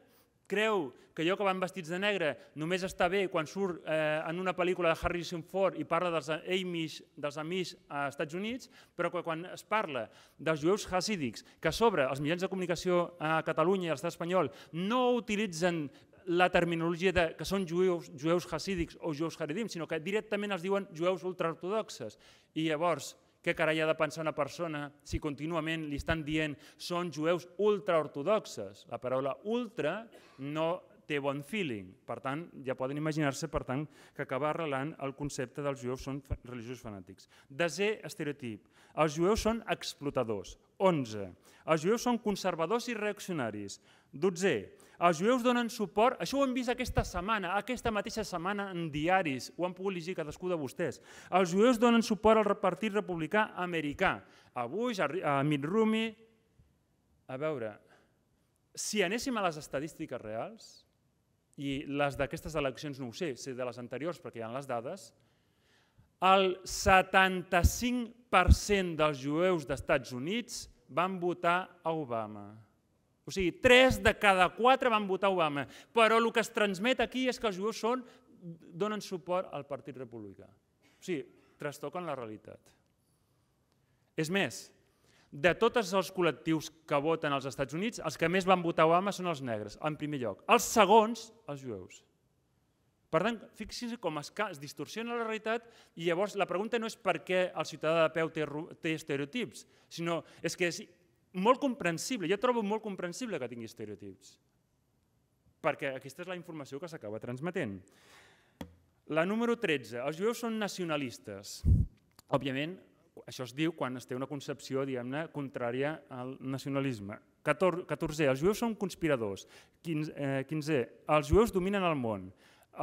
Speaker 2: creu que allò que van vestits de negre només està bé quan surt eh, en una pel·lícula de Harrison Ford i parla dels Amish, dels Amish a Estats Units, però que quan es parla dels jueus hasídics, que sobre els mitjans de comunicació a Catalunya i a l'estat espanyol no utilitzen la terminologia de, que són jueus, jueus hasídics o jueus haridims, sinó que directament els diuen jueus ultraortodoxes. I llavors, què carai ha de pensar una persona si contínuament li estan dient són jueus ultraortodoxes? La paraula ultra no té bon feeling. Per tant, ja poden imaginar-se per tant que acaba arrelant el concepte dels jueus són religiosos fanàtics. Desè estereotip. Els jueus són explotadors. 11. Els jueus són conservadors i reaccionaris. 12. Els jueus donen suport, això ho hem vist aquesta setmana, aquesta mateixa setmana en diaris, ho han pogut llegir cadascú de vostès. Els jueus donen suport al partit republicà americà, a Bush, a Mitt Romney... A veure, si anéssim a les estadístiques reals, i les d'aquestes eleccions no ho sé, sé de les anteriors perquè hi ha les dades, el 75% dels jueus d'Estats Units van votar a Obama. O sigui, tres de cada quatre van votar Obama. Però el que es transmet aquí és que els jueus són, donen suport al Partit Republicà. O sigui, trastoquen la realitat. És més, de tots els col·lectius que voten als Estats Units, els que més van votar Obama són els negres, en primer lloc. Els segons, els jueus. Per tant, fixi's com es, es distorsiona la realitat i llavors la pregunta no és per què el ciutadà de peu té, té estereotips, sinó és que és molt comprensible, jo trobo molt comprensible que tingui estereotips, perquè aquesta és la informació que s'acaba transmetent. La número 13, els jueus són nacionalistes. Òbviament, això es diu quan es té una concepció, diguem-ne, contrària al nacionalisme. 14, els jueus són conspiradors. 15, eh, els jueus dominen el món.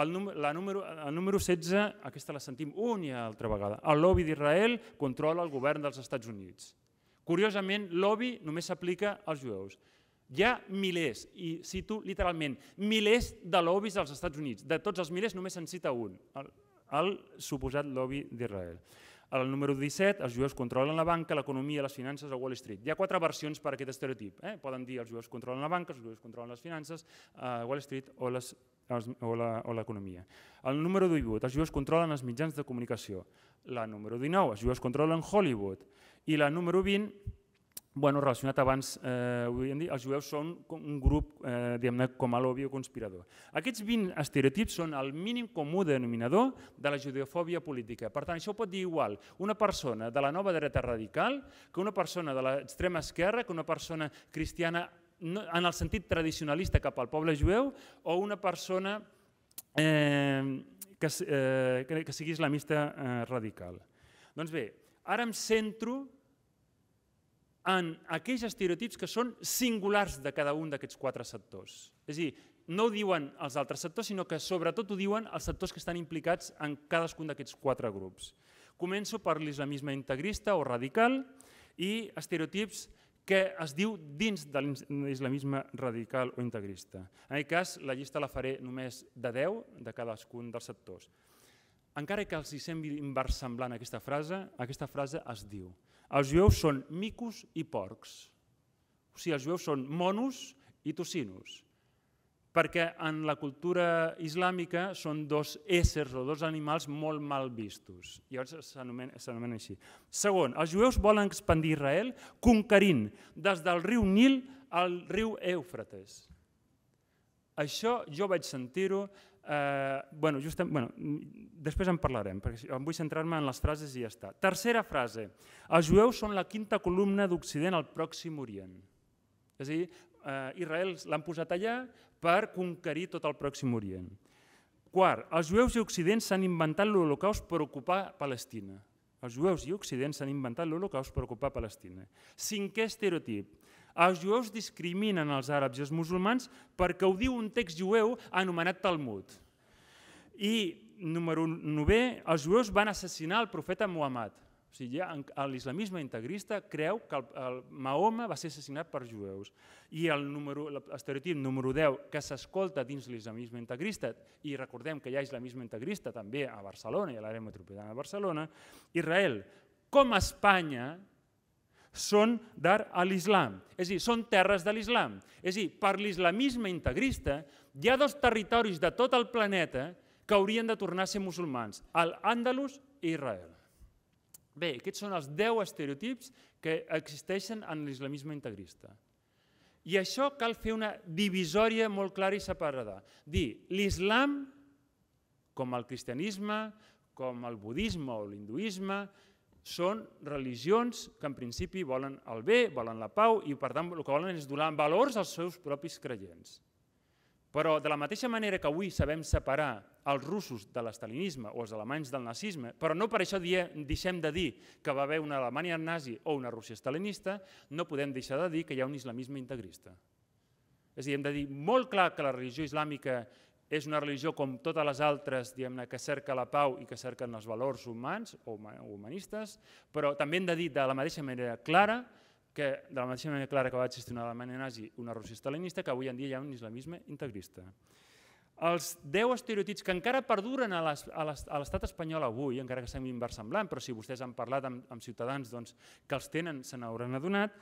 Speaker 2: El, la número, el número 16, aquesta la sentim una i altra vegada. El lobby d'Israel controla el govern dels Estats Units. Curiosament, l'obi només s'aplica als jueus. Hi ha milers, i cito literalment, milers de lobbies als Estats Units. De tots els milers només se'n cita un, el, el suposat lobby d'Israel. Al número 17, els jueus controlen la banca, l'economia, les finances a Wall Street. Hi ha quatre versions per a aquest estereotip. Eh? Poden dir els jueus controlen la banca, els jueus controlen les finances, a eh, Wall Street o les o l'economia. El número 18, els jueus controlen els mitjans de comunicació. La número 19, els jueus controlen Hollywood. I la número 20, bueno, relacionat abans, eh, avui en els jueus són un grup eh, ne com a lobby o conspirador. Aquests 20 estereotips són el mínim comú denominador de la judeofòbia política. Per tant, això pot dir igual una persona de la nova dreta radical que una persona de l'extrema esquerra, que una persona cristiana no, en el sentit tradicionalista cap al poble jueu o una persona eh, que, eh, que sigui islamista eh, radical. Doncs bé, ara em centro en aquells estereotips que són singulars de cada un d'aquests quatre sectors. És a dir, no ho diuen els altres sectors, sinó que sobretot ho diuen els sectors que estan implicats en cadascun d'aquests quatre grups. Començo per l'islamisme integrista o radical i estereotips que es diu dins de l'islamisme radical o integrista. En aquest cas, la llista la faré només de 10 de cadascun dels sectors. Encara que els hi sembli inversemblant aquesta frase, aquesta frase es diu els jueus són micos i porcs. O sigui, els jueus són monos i tocinos, perquè en la cultura islàmica són dos éssers o dos animals molt mal vistos. I Llavors s'anomena així. Segon, els jueus volen expandir Israel conquerint des del riu Nil al riu Eufrates. Això jo vaig sentir-ho Eh, bueno, justament, bueno, després en parlarem, perquè em vull centrar-me en les frases i ja està. Tercera frase. Els jueus són la quinta columna d'Occident al Pròxim Orient. És a dir, eh, Israel l'han posat allà per conquerir tot el Pròxim Orient. Quart, els jueus i Occident s'han inventat l'Holocaust per ocupar Palestina. Els jueus i Occident s'han inventat l'Holocaust per ocupar Palestina. Cinquè estereotip. Els jueus discriminen els àrabs i els musulmans perquè ho diu un text jueu anomenat Talmud. I, número 9, els jueus van assassinar el profeta Muhammad. O sigui, ja l'islamisme integrista creu que el, el Mahoma va ser assassinat per jueus. I el número, l'estereotip número 10 que s'escolta dins l'islamisme integrista, i recordem que hi ha islamisme integrista també a Barcelona i a l'àrea metropolitana de Barcelona, Israel, com a Espanya, són a l'Islam, és a dir, són terres de l'Islam. És a dir, per l'islamisme integrista hi ha dos territoris de tot el planeta que haurien de tornar a ser musulmans, l'Àndalus Àndalus i Israel. Bé, aquests són els 10 estereotips que existeixen en l'islamisme integrista. I això cal fer una divisòria molt clara i separada. Dir l'islam, com el cristianisme, com el budisme o l'hinduisme, són religions que en principi volen el bé, volen la pau i per tant el que volen és donar valors als seus propis creients. Però de la mateixa manera que avui sabem separar els russos de l'estalinisme o els alemanys del nazisme, però no per això diem, deixem de dir que va haver una Alemanya nazi o una Rússia estalinista, no podem deixar de dir que hi ha un islamisme integrista. És a dir, hem de dir molt clar que la religió islàmica és una religió com totes les altres que cerca la pau i que cerquen els valors humans o humanistes, però també hem de dir de la mateixa manera clara que de la mateixa manera clara que va existir una Alemanya nazi, una Rússia estalinista, que avui en dia hi ha un islamisme integrista. Els 10 estereotips que encara perduren a l'estat espanyol avui, encara que sembli inversemblant, però si vostès han parlat amb, amb ciutadans doncs, que els tenen, se n'hauran adonat,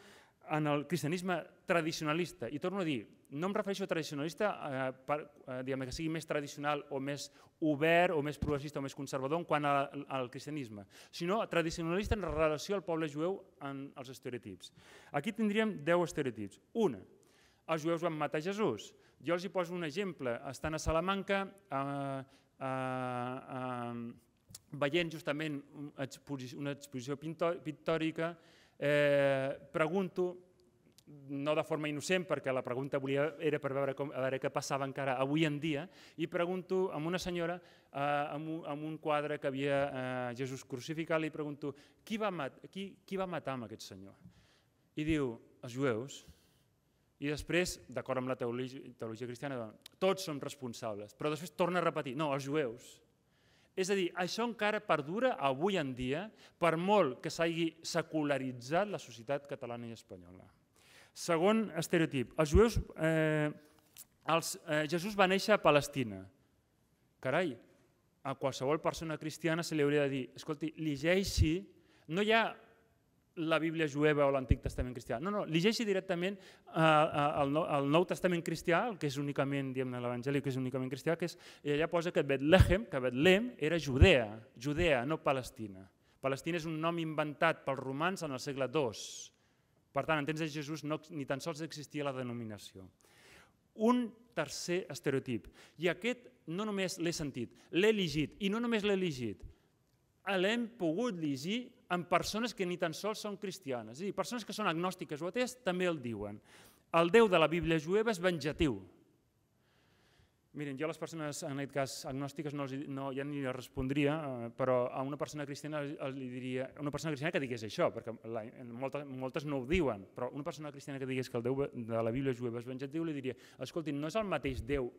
Speaker 2: en el cristianisme tradicionalista, i torno a dir, no em refereixo a tradicionalista eh, per, eh, que sigui més tradicional o més obert o més progressista o més conservador en quant a, a, al cristianisme, sinó a tradicionalista en relació al poble jueu en els estereotips. Aquí tindríem 10 estereotips. Una, els jueus van matar Jesús. Jo els hi poso un exemple. Estan a Salamanca, eh, eh, eh, veient justament una exposició, una exposició pictòrica, Eh, pregunto, no de forma innocent, perquè la pregunta volia, era per veure, com, a veure què passava encara avui en dia, i pregunto a una senyora, eh, amb, un, amb un quadre que havia eh, Jesús crucificat, li pregunto, qui va, mat qui, qui va matar amb aquest senyor? I diu, els jueus, i després, d'acord amb la teologia, teologia cristiana, tots som responsables, però després torna a repetir, no, els jueus. És a dir, això encara perdura avui en dia per molt que s'hagi secularitzat la societat catalana i espanyola. Segon estereotip, els jueus, eh, els, eh, Jesús va néixer a Palestina. Carai, a qualsevol persona cristiana se li hauria de dir, escolti, llegeixi, no hi ha la Bíblia jueva o l'Antic Testament cristià. No, no, llegeixi directament eh, eh, el, nou, el Nou Testament cristià, el que és únicament, diguem-ne, l'Evangeli, que és únicament cristià, que és, i allà posa que Betlehem, que Betlem era Judea, Judea, no Palestina. Palestina és un nom inventat pels romans en el segle II. Per tant, en temps de Jesús no, ni tan sols existia la denominació. Un tercer estereotip, i aquest no només l'he sentit, l'he llegit, i no només l'he llegit, l'hem pogut llegir en persones que ni tan sols són cristianes. És a dir, persones que són agnòstiques o atees també el diuen. El Déu de la Bíblia jueva és venjatiu. Miren, jo a les persones, en aquest cas, agnòstiques no, els, no ja ni les respondria, eh, però a una persona cristiana li diria, una persona cristiana que digués això, perquè la, moltes, moltes no ho diuen, però una persona cristiana que digués que el Déu de la Bíblia jueva és venjatiu li diria, escolti, no és el mateix Déu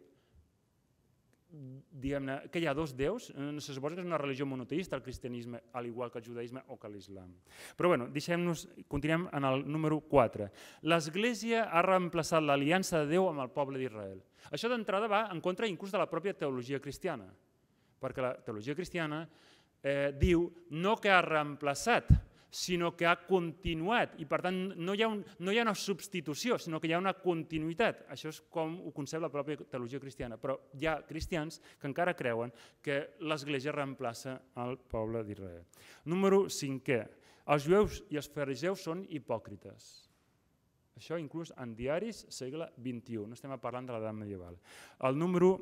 Speaker 2: diguem-ne, que hi ha dos déus, eh, se suposa que és una religió monoteista, el cristianisme, al igual que el judaïsme o que l'islam. Però bueno, deixem-nos, continuem en el número 4. L'Església ha reemplaçat l'aliança de Déu amb el poble d'Israel. Això d'entrada va en contra inclús de la pròpia teologia cristiana, perquè la teologia cristiana eh, diu no que ha reemplaçat sinó que ha continuat. I per tant no hi ha, un, no hi ha una substitució, sinó que hi ha una continuïtat. Això és com ho concep la pròpia teologia cristiana. Però hi ha cristians que encara creuen que l'Església reemplaça el poble d'Israel. Número 5. Els jueus i els fariseus són hipòcrites. Això inclús en diaris segle XXI, no estem parlant de l'edat medieval. El número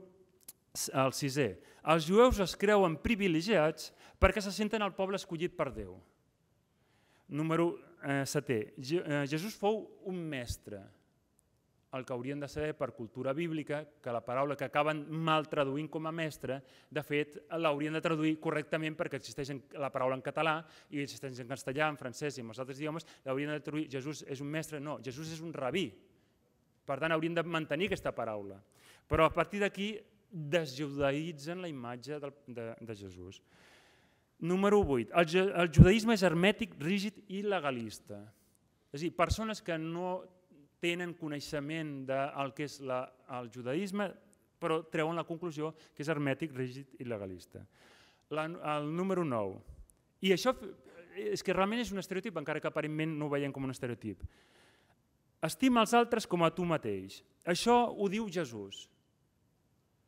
Speaker 2: el sisè, els jueus es creuen privilegiats perquè se senten el poble escollit per Déu. Número eh, setè, eh, Jesús fou un mestre, el que haurien de saber per cultura bíblica, que la paraula que acaben mal traduint com a mestre, de fet, l'haurien de traduir correctament perquè existeix en la paraula en català i existeix en castellà, en francès i en els altres idiomes, l'haurien de traduir Jesús és un mestre, no, Jesús és un rabí. Per tant, haurien de mantenir aquesta paraula. Però a partir d'aquí desjudaïtzen la imatge de, de, de Jesús. Jesús Número 8. El, el judaïsme és hermètic, rígid i legalista. És a dir, persones que no tenen coneixement del que és la, el judaïsme, però treuen la conclusió que és hermètic, rígid i legalista. La, el número 9. I això és que realment és un estereotip, encara que aparentment no ho veiem com un estereotip. Estima els altres com a tu mateix. Això ho diu Jesús.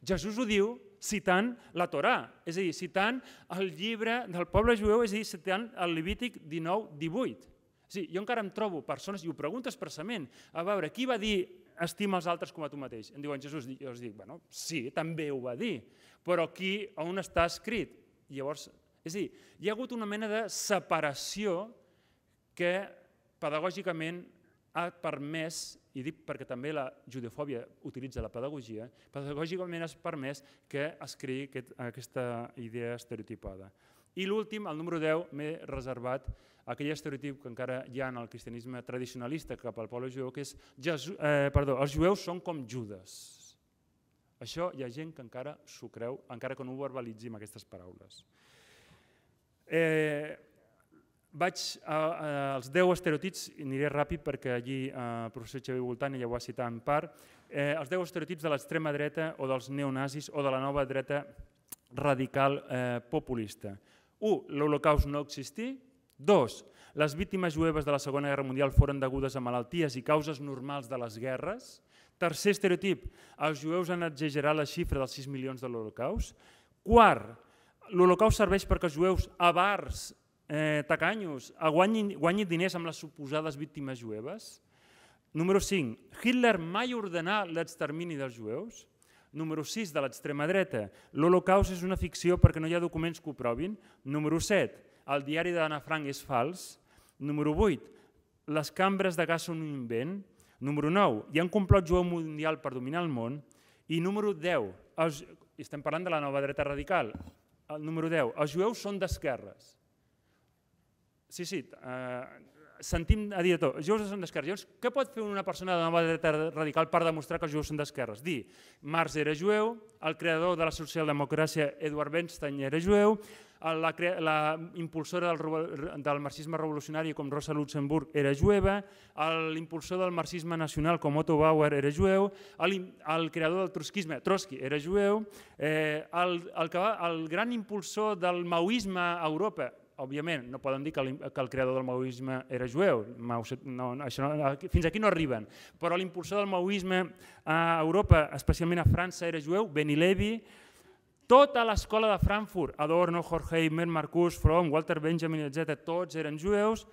Speaker 2: Jesús ho diu citant la Torà, és a dir, citant el llibre del poble jueu, és a dir, citant el Levític 19-18. Sí, jo encara em trobo persones, i ho pregunto expressament, a veure, qui va dir estima els altres com a tu mateix? Em diuen Jesús, jo els dic, bueno, sí, també ho va dir, però aquí on està escrit? Llavors, és a dir, hi ha hagut una mena de separació que pedagògicament ha permès i dic perquè també la judeofòbia utilitza la pedagogia, pedagògicament es permès que es creï aquest, aquesta idea estereotipada. I l'últim, el número 10, m'he reservat aquell estereotip que encara hi ha en el cristianisme tradicionalista cap al poble jueu, que és Jesu, eh, perdó, els jueus són com Judes. Això hi ha gent que encara s'ho creu, encara que no ho verbalitzi amb aquestes paraules. Eh, vaig als 10 estereotips, i aniré ràpid perquè allí eh, el professor Xavier Voltani ja ho ha citat en part, eh, els 10 estereotips de l'extrema dreta o dels neonazis o de la nova dreta radical eh, populista. 1. L'Holocaust no existí. 2. Les víctimes jueves de la Segona Guerra Mundial foren degudes a malalties i causes normals de les guerres. Tercer estereotip, els jueus han exagerat la xifra dels 6 milions de l'Holocaust. Quart, l'Holocaust serveix perquè els jueus avars eh, Tacanyos, guanyi, guanyi diners amb les suposades víctimes jueves. Número 5. Hitler mai ordenà l'extermini dels jueus. Número 6 de l'extrema dreta. L'Holocaust és una ficció perquè no hi ha documents que ho provin. Número 7. El diari d'Anna Frank és fals. Número 8. Les cambres de gas són un invent. Número 9. Hi ha un complot jueu mundial per dominar el món. I número 10. Els, estem parlant de la nova dreta radical. El número 10. Els jueus són d'esquerres. Sí, sí, eh, sentim a dir de tot, els jueus no són d'esquerres. Llavors, què pot fer una persona de nova dreta radical per demostrar que els jueus són d'esquerres? Dir, Marx era jueu, el creador de la socialdemocràcia Eduard Bernstein era jueu, la, la impulsora del, del marxisme revolucionari com Rosa Luxemburg era jueva, l'impulsor del marxisme nacional com Otto Bauer era jueu, el, el creador del trotskisme, Trotsky, era jueu, eh, el, el, el gran impulsor del maoisme a Europa, òbviament, no poden dir que, el, que el creador del maoisme era jueu, Mao, no, això no, fins aquí no arriben, però l'impulsor del maoisme a Europa, especialment a França, era jueu, Benny Levy, tota l'escola de Frankfurt, Adorno, Jorge, Horkheimer, Marcus, Fromm, Walter Benjamin, etc., tots eren jueus,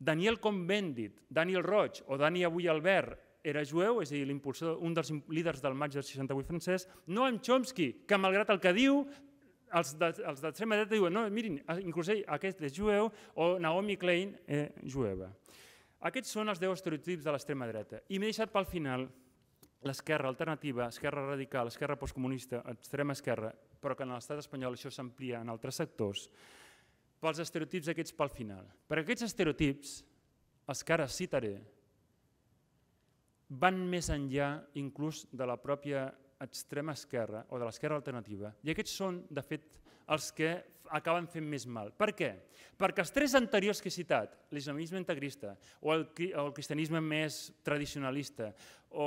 Speaker 2: Daniel Cohn-Bendit, Daniel Roig o Dani Avui Albert era jueu, és a dir, un dels líders del maig del 68 francès, Noam Chomsky, que malgrat el que diu, els d'extrema de, dreta diuen, no, mirin, inclús aquest és jueu, o Naomi Klein, eh, jueva. Aquests són els deu estereotips de l'extrema dreta. I m'he deixat pel final l'esquerra alternativa, esquerra radical, esquerra postcomunista, extrema esquerra, però que en l'estat espanyol això s'amplia en altres sectors, pels estereotips aquests pel final. Per aquests estereotips, els que ara citaré, van més enllà inclús de la pròpia extrema esquerra o de l'esquerra alternativa. I aquests són, de fet, els que acaben fent més mal. Per què? Perquè els tres anteriors que he citat, l'islamisme integrista o el, el cristianisme més tradicionalista o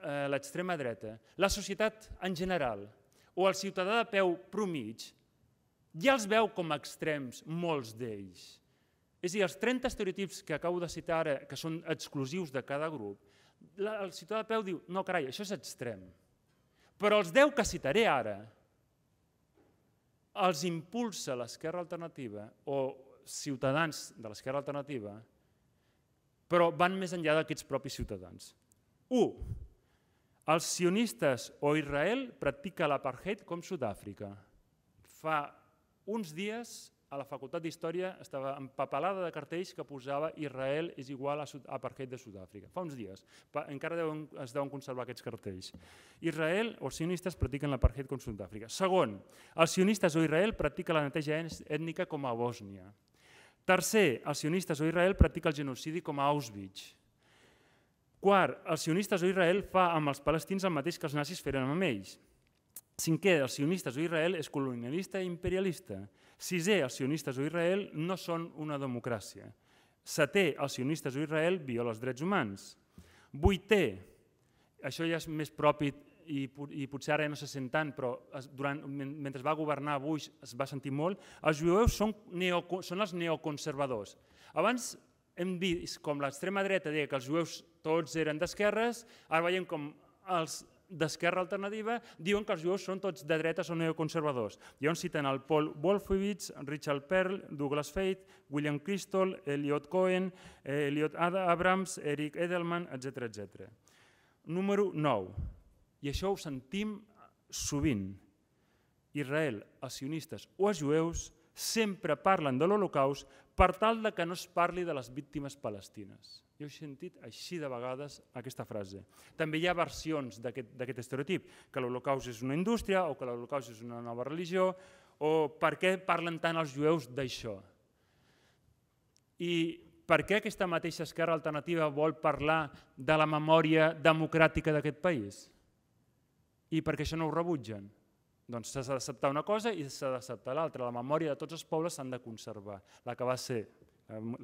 Speaker 2: eh, l'extrema dreta, la societat en general o el ciutadà de peu promig, ja els veu com a extrems molts d'ells. És a dir, els 30 estereotips que acabo de citar ara, que són exclusius de cada grup, el ciutadà de peu diu, no, carai, això és extrem. Però els deu que citaré ara els impulsa l'esquerra alternativa o ciutadans de l'esquerra alternativa, però van més enllà d'aquests propis ciutadans. 1. Els sionistes o Israel practica l'apartheid com Sud-àfrica. Fa uns dies a la Facultat d'Història estava empapelada de cartells que posava Israel és igual a apartheid de Sud-àfrica. Fa uns dies. encara deuen, es deuen conservar aquests cartells. Israel o sionistes practiquen l'apartheid com Sud-àfrica. Segon, els sionistes o Israel practiquen la neteja ètnica com a Bòsnia. Tercer, els sionistes o Israel practiquen el genocidi com a Auschwitz. Quart, els sionistes o Israel fa amb els palestins el mateix que els nazis feren amb ells. Cinquè, els sionistes o Israel és colonialista i imperialista. Sisè, els sionistes o Israel no són una democràcia. Setè, els sionistes o Israel viola els drets humans. Vuitè, això ja és més propi i, i potser ara ja no se sent tant, però es, durant, mentre va governar Bush es va sentir molt, els jueus són, neo, són els neoconservadors. Abans hem vist com l'extrema dreta deia que els jueus tots eren d'esquerres, ara veiem com els d'esquerra alternativa diuen que els jueus són tots de dreta, són neoconservadors. Llavors citen el Paul Wolfowitz, Richard Perl, Douglas Faith, William Crystal, Elliot Cohen, eh, Elliot Abrams, Eric Edelman, etc etc. Número 9. I això ho sentim sovint. Israel, els sionistes o els jueus sempre parlen de l'Holocaust per tal de que no es parli de les víctimes palestines. Jo he sentit així de vegades aquesta frase. També hi ha versions d'aquest estereotip, que l'Holocaust és una indústria o que l'Holocaust és una nova religió o per què parlen tant els jueus d'això. I per què aquesta mateixa esquerra alternativa vol parlar de la memòria democràtica d'aquest país? I per què això no ho rebutgen? Doncs s'ha d'acceptar una cosa i s'ha d'acceptar l'altra. La memòria de tots els pobles s'han de conservar, la que va ser,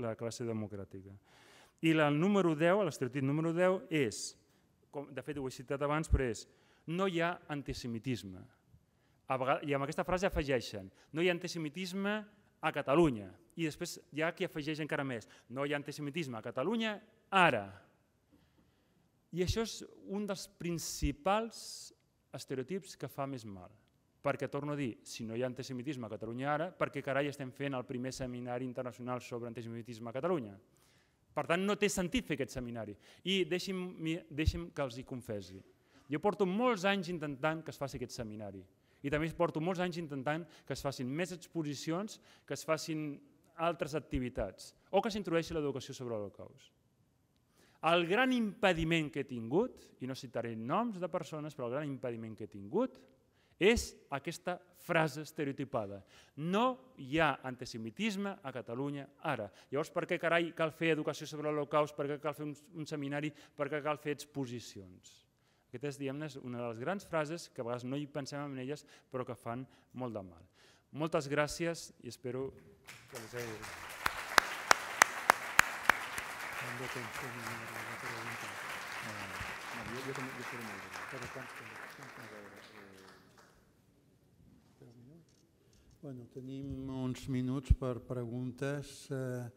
Speaker 2: la que va ser democràtica. I el número 10, l'estratit número 10, és, com, de fet ho he citat abans, però és no hi ha antisemitisme. A vegades, I amb aquesta frase afegeixen no hi ha antisemitisme a Catalunya. I després hi ha qui afegeix encara més no hi ha antisemitisme a Catalunya ara. I això és un dels principals estereotips que fa més mal. Perquè, torno a dir, si no hi ha antisemitisme a Catalunya ara, perquè carai estem fent el primer seminari internacional sobre antisemitisme a Catalunya? Per tant, no té sentit fer aquest seminari. I deixi'm, deixi'm que els hi confessi. Jo porto molts anys intentant que es faci aquest seminari. I també porto molts anys intentant que es facin més exposicions, que es facin altres activitats, o que s'introdueixi l'educació sobre l'Holocaust. El gran impediment que he tingut, i no citaré noms de persones, però el gran impediment que he tingut és aquesta frase estereotipada. No hi ha antisemitisme a Catalunya ara. Llavors, per què carai cal fer educació sobre l'Holocaust, per què cal fer un, un seminari, per què cal fer exposicions? Aquesta és, diguem una de les grans frases que a vegades no hi pensem en elles, però que fan molt de mal. Moltes gràcies i espero
Speaker 3: que les hagi
Speaker 1: agradat. Bueno, tenim uns minuts per preguntes, eh,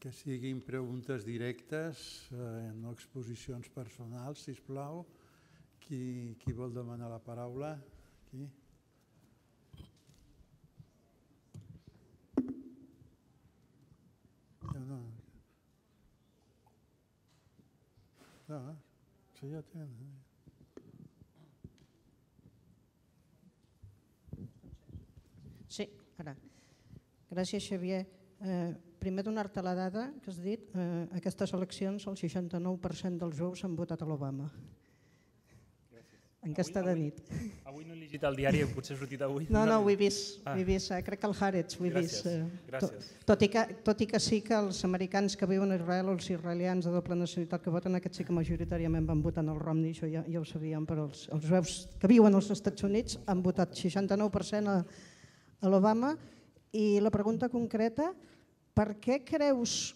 Speaker 1: que siguin preguntes directes, eh, no exposicions personals, si plau. Qui, qui vol demanar la paraula? Aquí. No, no. No, eh? sí, ja tenen. Eh?
Speaker 4: Sí, ara. Gràcies, Xavier. Eh, primer donar-te la dada que has dit. Eh, aquestes eleccions, el 69% dels joves han votat a l'Obama. Enquesta de nit.
Speaker 2: Avui, no he llegit el diari, potser he sortit avui. No, no, ho he vist, ah. ho he ah. vist. Eh, crec que el Haaretz ho he Gràcies. vist. Gràcies. Eh,
Speaker 4: tot, tot, i que, tot i que sí que els americans que viuen a Israel o els israelians de doble nacionalitat que voten, aquests sí que majoritàriament van votar en el Romney, això ja, ja ho sabíem, però els, els veus que viuen als Estats Units han votat 69% a, a l'Obama. I la pregunta concreta, per què creus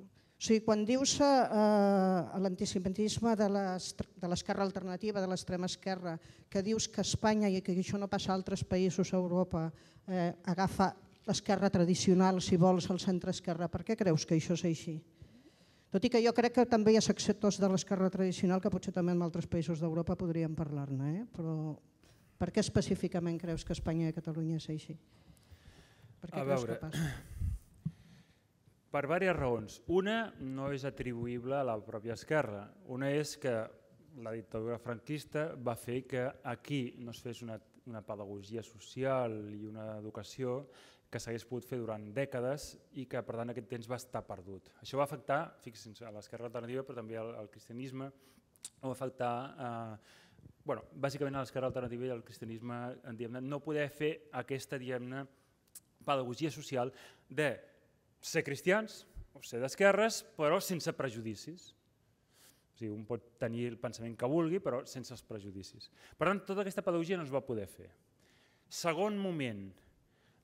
Speaker 4: o sigui, quan dius eh, eh l'antisemitisme de l'esquerra alternativa, de l'extrema esquerra, que dius que Espanya, i que això no passa a altres països a Europa, eh, agafa l'esquerra tradicional, si vols, al centre-esquerra, per què creus que això és així? Tot i que jo crec que també hi ha sectors de l'esquerra tradicional que potser també en altres països d'Europa podríem parlar-ne, eh? però per què específicament creus que Espanya i Catalunya és així?
Speaker 1: Per què a creus veure, que passa?
Speaker 2: Per diverses raons. Una no és atribuïble a la pròpia esquerra. Una és que la dictadura franquista va fer que aquí no es fes una, una pedagogia social i una educació que s'hagués pogut fer durant dècades i que per tant aquest temps va estar perdut. Això va afectar, fixin a l'esquerra alternativa però també al, al cristianisme, va afectar eh, bueno, bàsicament a l'esquerra alternativa i al cristianisme en no poder fer aquesta diem pedagogia social de ser cristians o ser d'esquerres, però sense prejudicis. O sigui, un pot tenir el pensament que vulgui, però sense els prejudicis. Per tant, tota aquesta pedagogia no es va poder fer. Segon moment,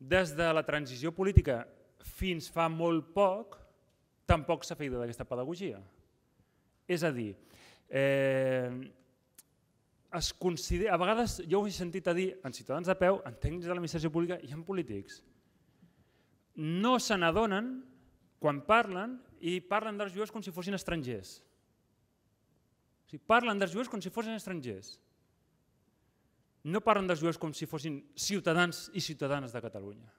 Speaker 2: des de la transició política fins fa molt poc, tampoc s'ha fet d'aquesta pedagogia. És a dir, eh, es considera, a vegades jo ho he sentit a dir en ciutadans de peu, en tècnics de l'administració pública i en polítics. No se n'adonen quan parlen i parlen dels jueus com si fossin estrangers. O sigui, parlen dels jueus com si fossin estrangers. No parlen dels jueus com si fossin ciutadans i ciutadanes de Catalunya.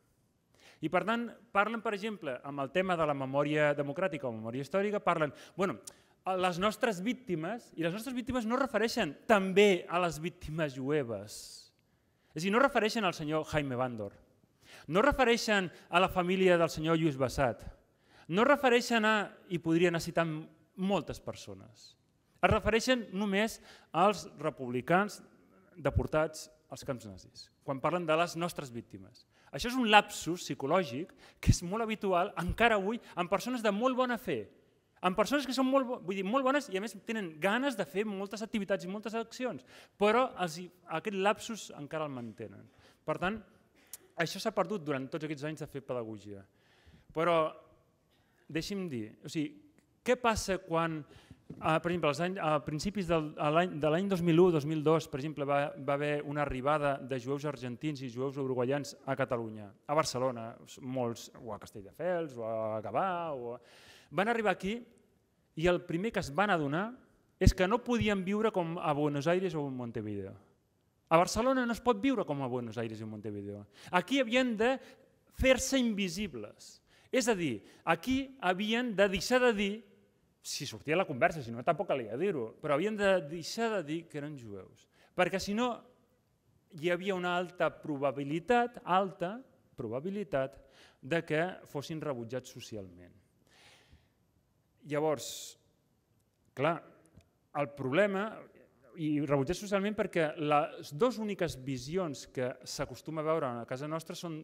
Speaker 2: I per tant, parlen, per exemple, amb el tema de la memòria democràtica o memòria històrica, parlen, bueno, les nostres víctimes, i les nostres víctimes no refereixen també a les víctimes jueves. És a dir, no refereixen al senyor Jaime Bandor, no refereixen a la família del senyor Lluís Bassat, no refereixen a, i podria anar citant moltes persones, es refereixen només als republicans deportats als camps nazis, quan parlen de les nostres víctimes. Això és un lapsus psicològic que és molt habitual encara avui en persones de molt bona fe, amb persones que són molt, vull dir, molt bones i a més tenen ganes de fer moltes activitats i moltes accions, però els, aquest lapsus encara el mantenen. Per tant, això s'ha perdut durant tots aquests anys de fer pedagogia. Però, deixi'm dir, o sigui, què passa quan, eh, per exemple, als anys, a principis del, de l'any 2001-2002, per exemple, va, va haver una arribada de jueus argentins i jueus uruguaians a Catalunya, a Barcelona, molts, o a Castelldefels, o a Gavà, o a van arribar aquí i el primer que es van adonar és que no podien viure com a Buenos Aires o a Montevideo. A Barcelona no es pot viure com a Buenos Aires i Montevideo. Aquí havien de fer-se invisibles. És a dir, aquí havien de deixar de dir, si sortia la conversa, si no tampoc calia dir-ho, però havien de deixar de dir que eren jueus. Perquè si no, hi havia una alta probabilitat, alta probabilitat, de que fossin rebutjats socialment. Llavors, clar, el problema, i rebutjat socialment perquè les dues úniques visions que s'acostuma a veure a casa nostra són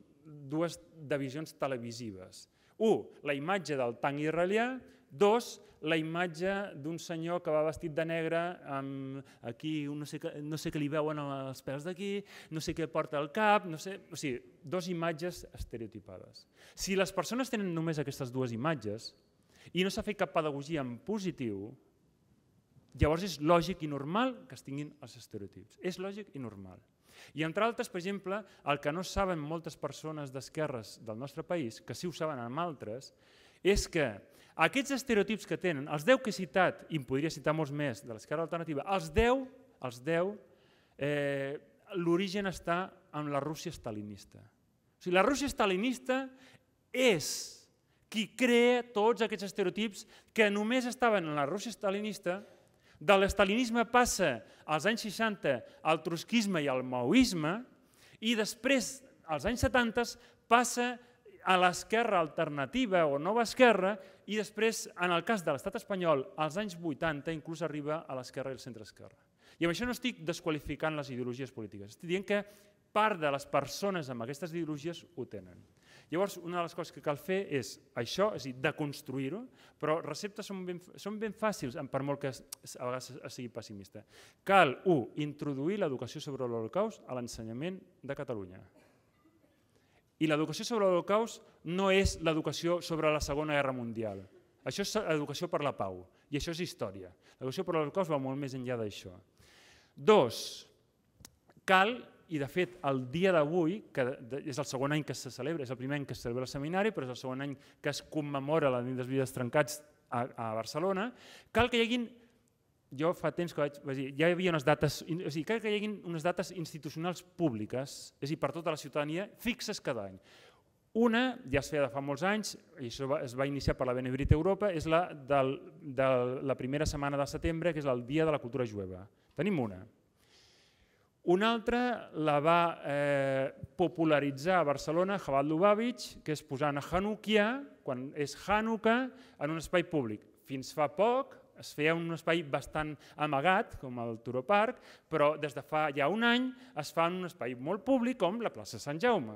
Speaker 2: dues divisions televisives. Un, la imatge del tanc israelià, dos, la imatge d'un senyor que va vestit de negre, amb aquí no sé, que, no sé què li veuen els pèls d'aquí, no sé què porta al cap, no sé, o sigui, dues imatges estereotipades. Si les persones tenen només aquestes dues imatges, i no s'ha fet cap pedagogia en positiu, llavors és lògic i normal que es tinguin els estereotips. És lògic i normal. I entre altres, per exemple, el que no saben moltes persones d'esquerres del nostre país, que sí ho saben amb altres, és que aquests estereotips que tenen, els 10 que he citat, i em podria citar molts més de l'esquerra alternativa, els 10, els 10 eh, l'origen està en la Rússia estalinista. O sigui, la Rússia estalinista és qui crea tots aquests estereotips que només estaven en la Rússia stalinista, de l'estalinisme passa als anys 60 al trusquisme i al maoisme, i després, als anys 70, passa a l'esquerra alternativa o nova esquerra, i després, en el cas de l'estat espanyol, als anys 80 inclús arriba a l'esquerra i el centre-esquerra. I amb això no estic desqualificant les ideologies polítiques, estic dient que part de les persones amb aquestes ideologies ho tenen. Llavors, una de les coses que cal fer és això, és a dir, deconstruir-ho, però receptes són ben, són ben fàcils, per molt que a vegades sigui pessimista. Cal, un, introduir l'educació sobre l'Holocaust a l'ensenyament de Catalunya. I l'educació sobre l'Holocaust no és l'educació sobre la Segona Guerra Mundial. Això és educació per la pau, i això és història. L'educació per l'Holocaust va molt més enllà d'això. Dos, cal i de fet el dia d'avui, que és el segon any que se celebra, és el primer any que se celebra el seminari, però és el segon any que es commemora la nit dels vides trencats a, a Barcelona, cal que hi haguin jo fa temps que vaig, vaig dir, ja hi havia unes dates, o sigui, cal que hi haguin unes dates institucionals públiques, és a dir, per tota la ciutadania, fixes cada any. Una, ja es feia de fa molts anys, i això es va iniciar per la Benebrita Europa, és la del, de la primera setmana de setembre, que és el Dia de la Cultura Jueva. Tenim una, una altra la va eh, popularitzar a Barcelona Javad Lubavitch, que és posant a Hanukkah, quan és Hanukkah, en un espai públic. Fins fa poc es feia un espai bastant amagat, com el Turó Park, però des de fa ja un any es fa en un espai molt públic com la plaça Sant Jaume.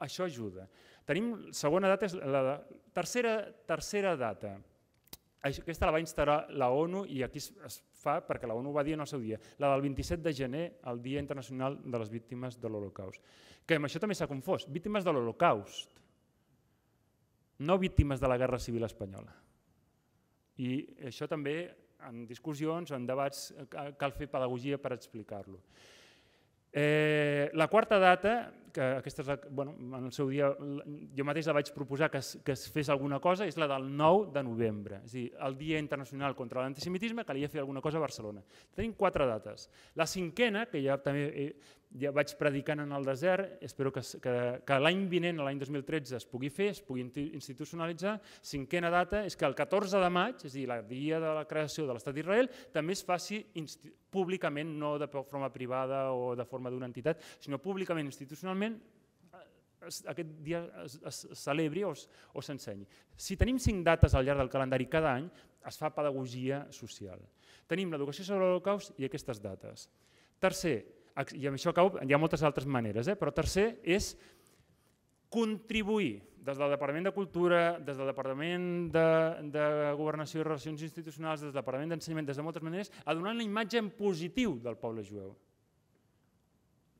Speaker 2: Això ajuda. Tenim, segona data és la, la tercera, tercera data. Aquesta la va instaurar la ONU i aquí es, es fa, perquè la ONU va dir en el seu dia, la del 27 de gener, el Dia Internacional de les Víctimes de l'Holocaust. Que amb això també s'ha confós, víctimes de l'Holocaust, no víctimes de la Guerra Civil Espanyola. I això també en discussions, en debats, eh, cal fer pedagogia per explicar-lo. Eh, la quarta data que aquesta és la, bueno, en el seu dia, jo mateix la vaig proposar que es, que es fes alguna cosa, és la del 9 de novembre, és a dir, el Dia Internacional contra l'Antisemitisme, calia fer alguna cosa a Barcelona. Tenim quatre dates. La cinquena, que ja també eh, ja vaig predicant en el desert, espero que, que, que l'any vinent, l'any 2013, es pugui fer, es pugui institucionalitzar. Cinquena data és que el 14 de maig, és a dir, la dia de la creació de l'Estat d'Israel, també es faci públicament, no de forma privada o de forma d'una entitat, sinó públicament, institucionalment, realment eh, aquest dia es, es celebri o, o s'ensenyi. Si tenim cinc dates al llarg del calendari cada any, es fa pedagogia social. Tenim l'educació sobre l'Holocaust i aquestes dates. Tercer, i amb això acabo, hi ha moltes altres maneres, eh? però tercer és contribuir des del Departament de Cultura, des del Departament de, de Governació i Relacions Institucionals, des del Departament d'Ensenyament, des de moltes maneres, a donar una imatge en positiu del poble jueu.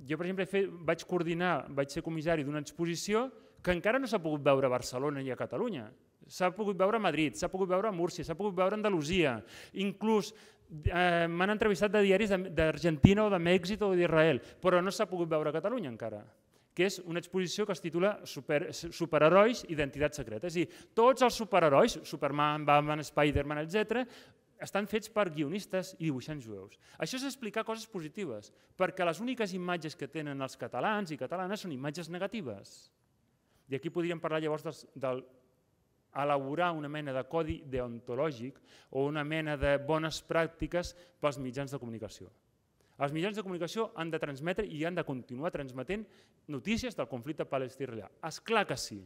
Speaker 2: Jo, per exemple, fe, vaig coordinar, vaig ser comissari d'una exposició que encara no s'ha pogut veure a Barcelona i a Catalunya. S'ha pogut veure a Madrid, s'ha pogut veure a Múrcia, s'ha pogut veure a Andalusia, inclús eh, m'han entrevistat de diaris d'Argentina o de Mèxic o d'Israel, però no s'ha pogut veure a Catalunya encara que és una exposició que es titula Super, Superherois, Identitat Secreta. És a dir, tots els superherois, Superman, Batman, Spider-Man, etc., estan fets per guionistes i dibuixants jueus. Això és explicar coses positives, perquè les úniques imatges que tenen els catalans i catalanes són imatges negatives. I aquí podríem parlar llavors d'elaborar del una mena de codi deontològic o una mena de bones pràctiques pels mitjans de comunicació. Els mitjans de comunicació han de transmetre i han de continuar transmetent notícies del conflicte palestí-israelià. És clar que sí,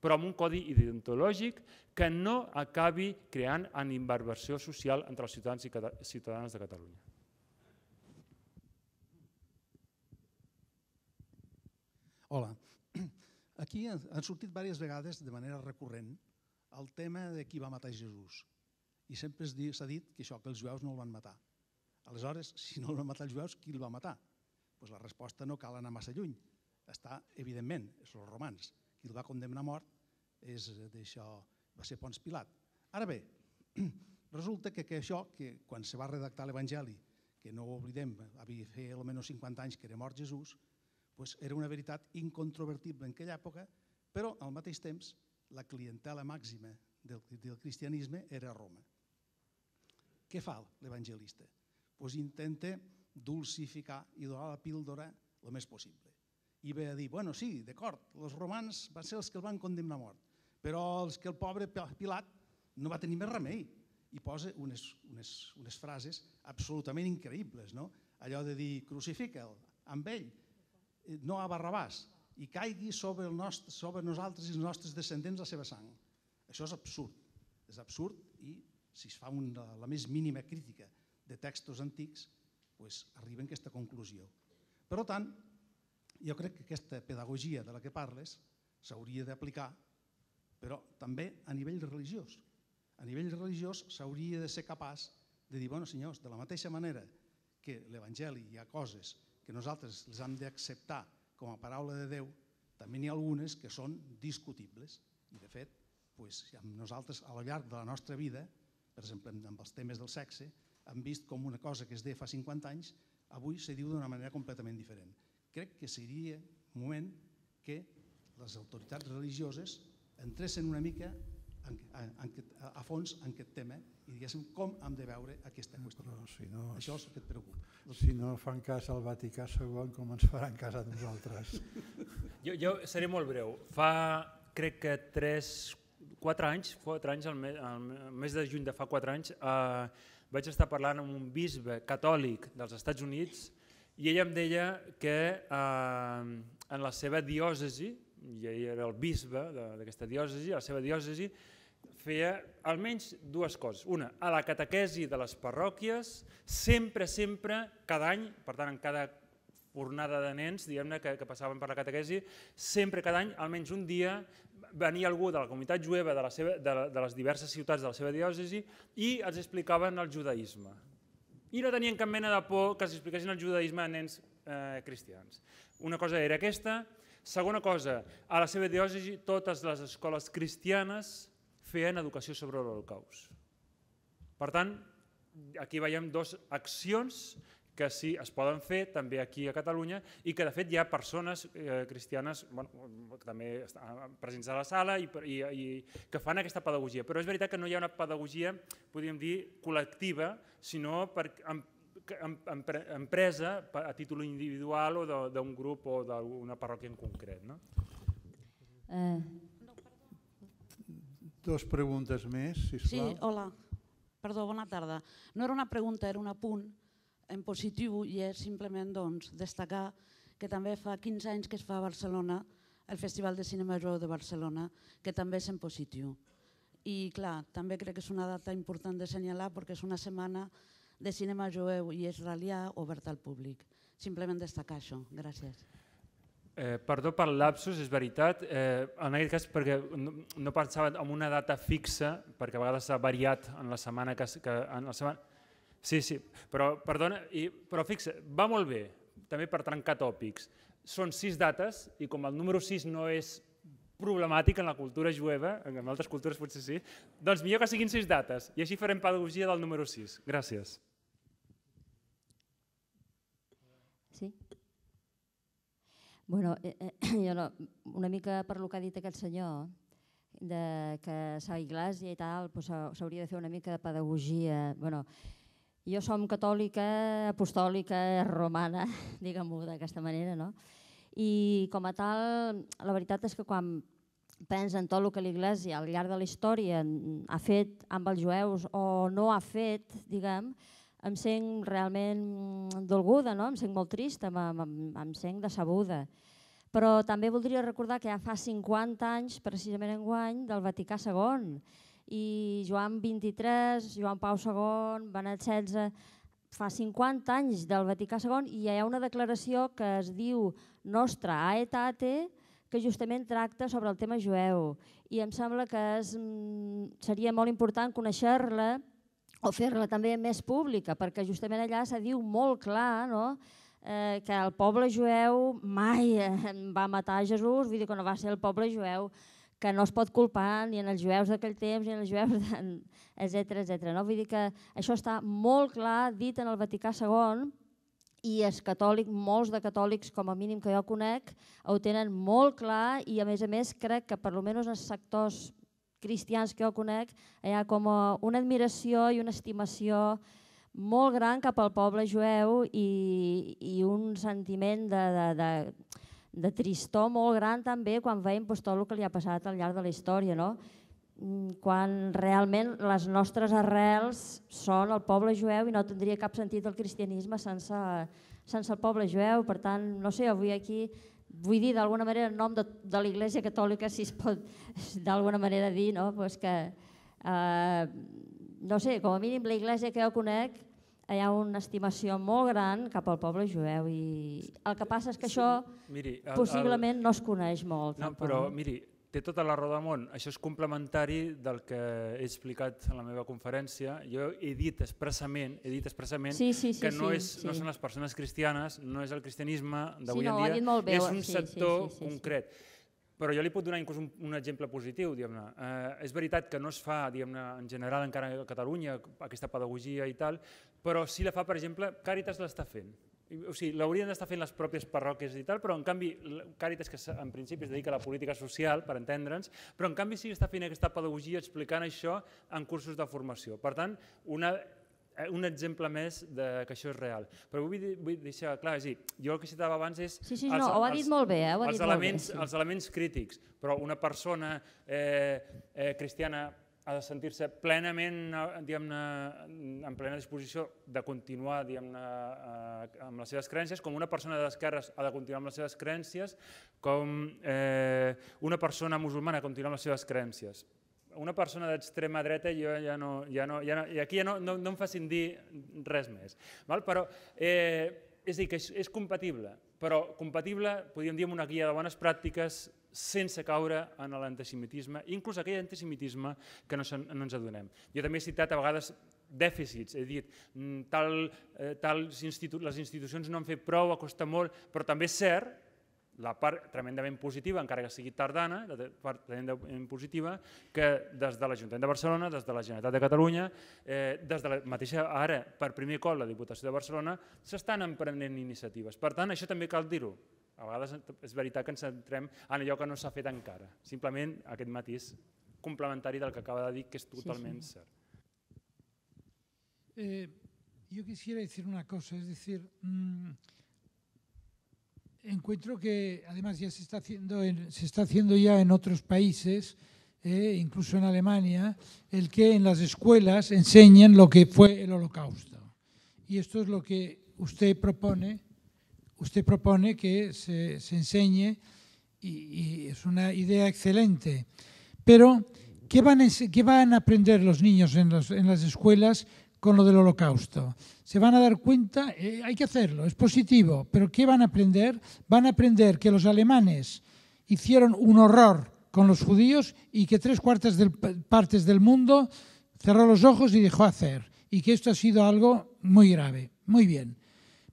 Speaker 2: però amb un codi ideontològic que no acabi creant en inversió social entre els ciutadans i ciutadanes de Catalunya.
Speaker 3: Hola. Aquí han sortit diverses vegades de manera recurrent el tema de qui va matar Jesús. I sempre s'ha dit que això, que els jueus no el van matar. Aleshores, si no el van matar els jueus, qui el va matar? Pues la resposta no cal anar massa lluny. Està, evidentment, són els romans qui el va condemnar a mort, és eh, d'això, va ser Pons Pilat. Ara bé, resulta que, que això, que quan se va redactar l'Evangeli, que no ho oblidem, havia fet almenys 50 anys que era mort Jesús, pues era una veritat incontrovertible en aquella època, però al mateix temps la clientela màxima del, del cristianisme era Roma. Què fa l'evangelista? Pues intenta dulcificar i donar la píldora el més possible i ve a dir, bueno, sí, d'acord, els romans van ser els que el van condemnar a mort, però els que el pobre Pilat no va tenir més remei. I posa unes, unes, unes frases absolutament increïbles, no? Allò de dir, crucifica'l, amb ell, no a Barrabàs, i caigui sobre, el nostre, sobre nosaltres i els nostres descendents la seva sang. Això és absurd. És absurd i si es fa una, la més mínima crítica de textos antics, pues, arriba a aquesta conclusió. Per tant, jo crec que aquesta pedagogia de la que parles s'hauria d'aplicar, però també a nivell religiós. A nivell religiós s'hauria de ser capaç de dir, bueno, senyors, de la mateixa manera que l'Evangeli hi ha coses que nosaltres les hem d'acceptar com a paraula de Déu, també n'hi ha algunes que són discutibles. I, de fet, doncs, nosaltres, a lo llarg de la nostra vida, per exemple, amb els temes del sexe, hem vist com una cosa que es deia fa 50 anys, avui se diu d'una manera completament diferent crec que seria moment que les autoritats religioses entressin una mica en, en, en, a fons en aquest tema i diguéssim com hem de veure aquesta qüestió. Però si no, Això és el que et preocupa.
Speaker 1: Si no fan cas al Vaticà segon, com ens faran cas a nosaltres?
Speaker 2: jo, jo seré molt breu. Fa, crec que 3, 4 anys, 4 anys el, el mes de juny de fa 4 anys, eh, vaig estar parlant amb un bisbe catòlic dels Estats Units i ella em deia que eh, en la seva diòcesi, i ell era el bisbe d'aquesta diòcesi, la seva diòcesi feia almenys dues coses. Una, a la catequesi de les parròquies, sempre, sempre, cada any, per tant, en cada fornada de nens, diguem-ne, que, que passaven per la catequesi, sempre cada any, almenys un dia, venia algú de la comunitat jueva de, la seva, de, de les diverses ciutats de la seva diòcesi i els explicaven el judaïsme i no tenien cap mena de por que s'expliquessin el judaïsme a nens eh, cristians. Una cosa era aquesta. Segona cosa, a la seva diòcesi totes les escoles cristianes feien educació sobre l'Holocaust. Per tant, aquí veiem dues accions que sí es poden fer també aquí a Catalunya i que de fet hi ha persones eh, cristianes bueno, que també estan eh, presents a la sala i, i, i que fan aquesta pedagogia. Però és veritat que no hi ha una pedagogia, podríem dir, col·lectiva, sinó per, em, empresa a títol individual o d'un grup o d'una parròquia en concret. No?
Speaker 5: Eh.
Speaker 1: Dos preguntes més, sisplau. Sí,
Speaker 5: hola. Perdó, bona tarda. No era una pregunta, era un apunt en positiu i és simplement doncs, destacar que també fa 15 anys que es fa a Barcelona el Festival de Cinema Jueu de Barcelona, que també és en positiu. I clar, també crec que és una data important de senyalar perquè és una setmana de cinema jueu i israelià obert al públic. Simplement destacar això. Gràcies.
Speaker 2: Eh, perdó per lapsus, és veritat. Eh, en aquest cas, perquè no, no pensava en una data fixa, perquè a vegades s'ha variat en la setmana que, que en la setmana, Sí, sí, però, perdona, i, però fixa, va molt bé, també per trencar tòpics. Són sis dates i com el número 6 no és problemàtic en la cultura jueva, en altres cultures potser sí, doncs millor que siguin sis dates i així farem pedagogia del número 6. Gràcies.
Speaker 6: Sí. Bueno, eh, eh, jo no, una mica per lo que ha dit aquest senyor, de que s'ha iglesia i tal, doncs de fer una mica de pedagogia. Bueno, jo som catòlica, apostòlica, romana, diguem-ho d'aquesta manera, no? I com a tal, la veritat és que quan pensa en tot el que l'Iglésia al llarg de la història ha fet amb els jueus o no ha fet, diguem, em sent realment dolguda, no? em sent molt trista, em, em, em sent decebuda. Però també voldria recordar que ja fa 50 anys, precisament en guany, del Vaticà II, i Joan 23, Joan Pau II, Benet XVI, fa 50 anys del Vaticà II i hi ha una declaració que es diu Nostra Aetate, que justament tracta sobre el tema jueu i em sembla que és, mm, seria molt important conèixer-la o fer-la també més pública, perquè justament allà se diu molt clar no? eh, que el poble jueu mai va matar Jesús, vull dir que no va ser el poble jueu que no es pot culpar ni en els jueus d'aquell temps ni en els jueus, etc etc. No? Vull dir que això està molt clar dit en el Vaticà II i és catòlic, molts de catòlics, com a mínim que jo conec, ho tenen molt clar i a més a més crec que per almenys els sectors cristians que jo conec hi ha com una admiració i una estimació molt gran cap al poble jueu i, i un sentiment de, de, de de tristor molt gran també quan veiem doncs, tot el que li ha passat al llarg de la història, no? Mm, quan realment les nostres arrels són el poble jueu i no tindria cap sentit el cristianisme sense, sense el poble jueu. Per tant, no sé, avui aquí vull dir d'alguna manera en nom de, de l'Església Catòlica, si es pot d'alguna manera dir, no? pues que, eh, no sé, com a mínim la l'Església que jo conec hi ha una estimació molt gran cap al poble jueu i el que passa és que sí, això
Speaker 2: miri, el, possiblement el... no es coneix molt. No, però miri, té tota la raó del món. Això és complementari del que he explicat en la meva conferència. Jo he dit expressament, he dit expressament sí, sí, sí, que no, és, sí. no són les persones cristianes, no és el cristianisme d'avui sí, no, en dia, bé, és un sí, sector sí, sí, sí, concret. Sí, Però jo li puc donar inclús un, un exemple positiu, Eh, és veritat que no es fa, en general encara a Catalunya, aquesta pedagogia i tal, però sí la fa, per exemple, Càritas l'està fent. O sigui, l'haurien d'estar fent les pròpies parròquies i tal, però en canvi, Càritas, que en principi es dedica a la política social, per entendre'ns, però en canvi sí que està fent aquesta pedagogia explicant això en cursos de formació. Per tant, una eh, un exemple més de que això és real. Però vull, vull deixar clar, és dir, jo el que citava abans és... Sí, sí, els, no, ho ha dit molt bé, eh? ho ha dit els elements, molt bé. Sí. Els elements crítics, però una persona eh, eh, cristiana ha de sentir-se plenament en plena disposició de continuar eh, amb les seves creencies, com una persona d'esquerres ha de continuar amb les seves creencies, com eh, una persona musulmana continuar amb les seves creencies. Una persona d'extrema dreta jo ja no, ja no, ja i aquí ja no, no, em facin dir res més. Val? Però eh, és dir, que és, és compatible, però compatible, podríem dir, amb una guia de bones pràctiques sense caure en l'antisemitisme, inclús aquell antisemitisme que no, no ens adonem. Jo també he citat a vegades dèficits, he dit, mm, tal, eh, tal institu les institucions no han fet prou, costa molt, però també és cert la part tremendament positiva, encara que sigui tardana, la part tremendament positiva, que des de l'Ajuntament de Barcelona, des de la Generalitat de Catalunya, eh, des de la mateixa ara, per primer cop, la Diputació de Barcelona, s'estan emprenent iniciatives. Per tant, això també cal dir-ho. A vegades és que ens centrem en allò que no s'ha fet encara. Simplement aquest matís complementari del que acaba de decir, que es totalmente sí,
Speaker 5: eh, yo quisiera decir una cosa, es decir, mm, encuentro que además ya se está haciendo, en, se está haciendo ya en otros países, eh, incluso en Alemania, el que en las escuelas enseñen lo que fue el holocausto. Y esto es lo que usted propone usted propone que se, enseñe y, es una idea excelente. Pero, ¿qué van, a, van a aprender los niños en, las escuelas con lo del holocausto? ¿Se van a dar cuenta? Eh, hay que hacerlo, es positivo, pero ¿qué van a aprender? Van a aprender que los alemanes hicieron un horror con los judíos y que tres cuartas partes del mundo cerró los ojos y dejó hacer, y que esto ha sido algo muy grave. Muy bien.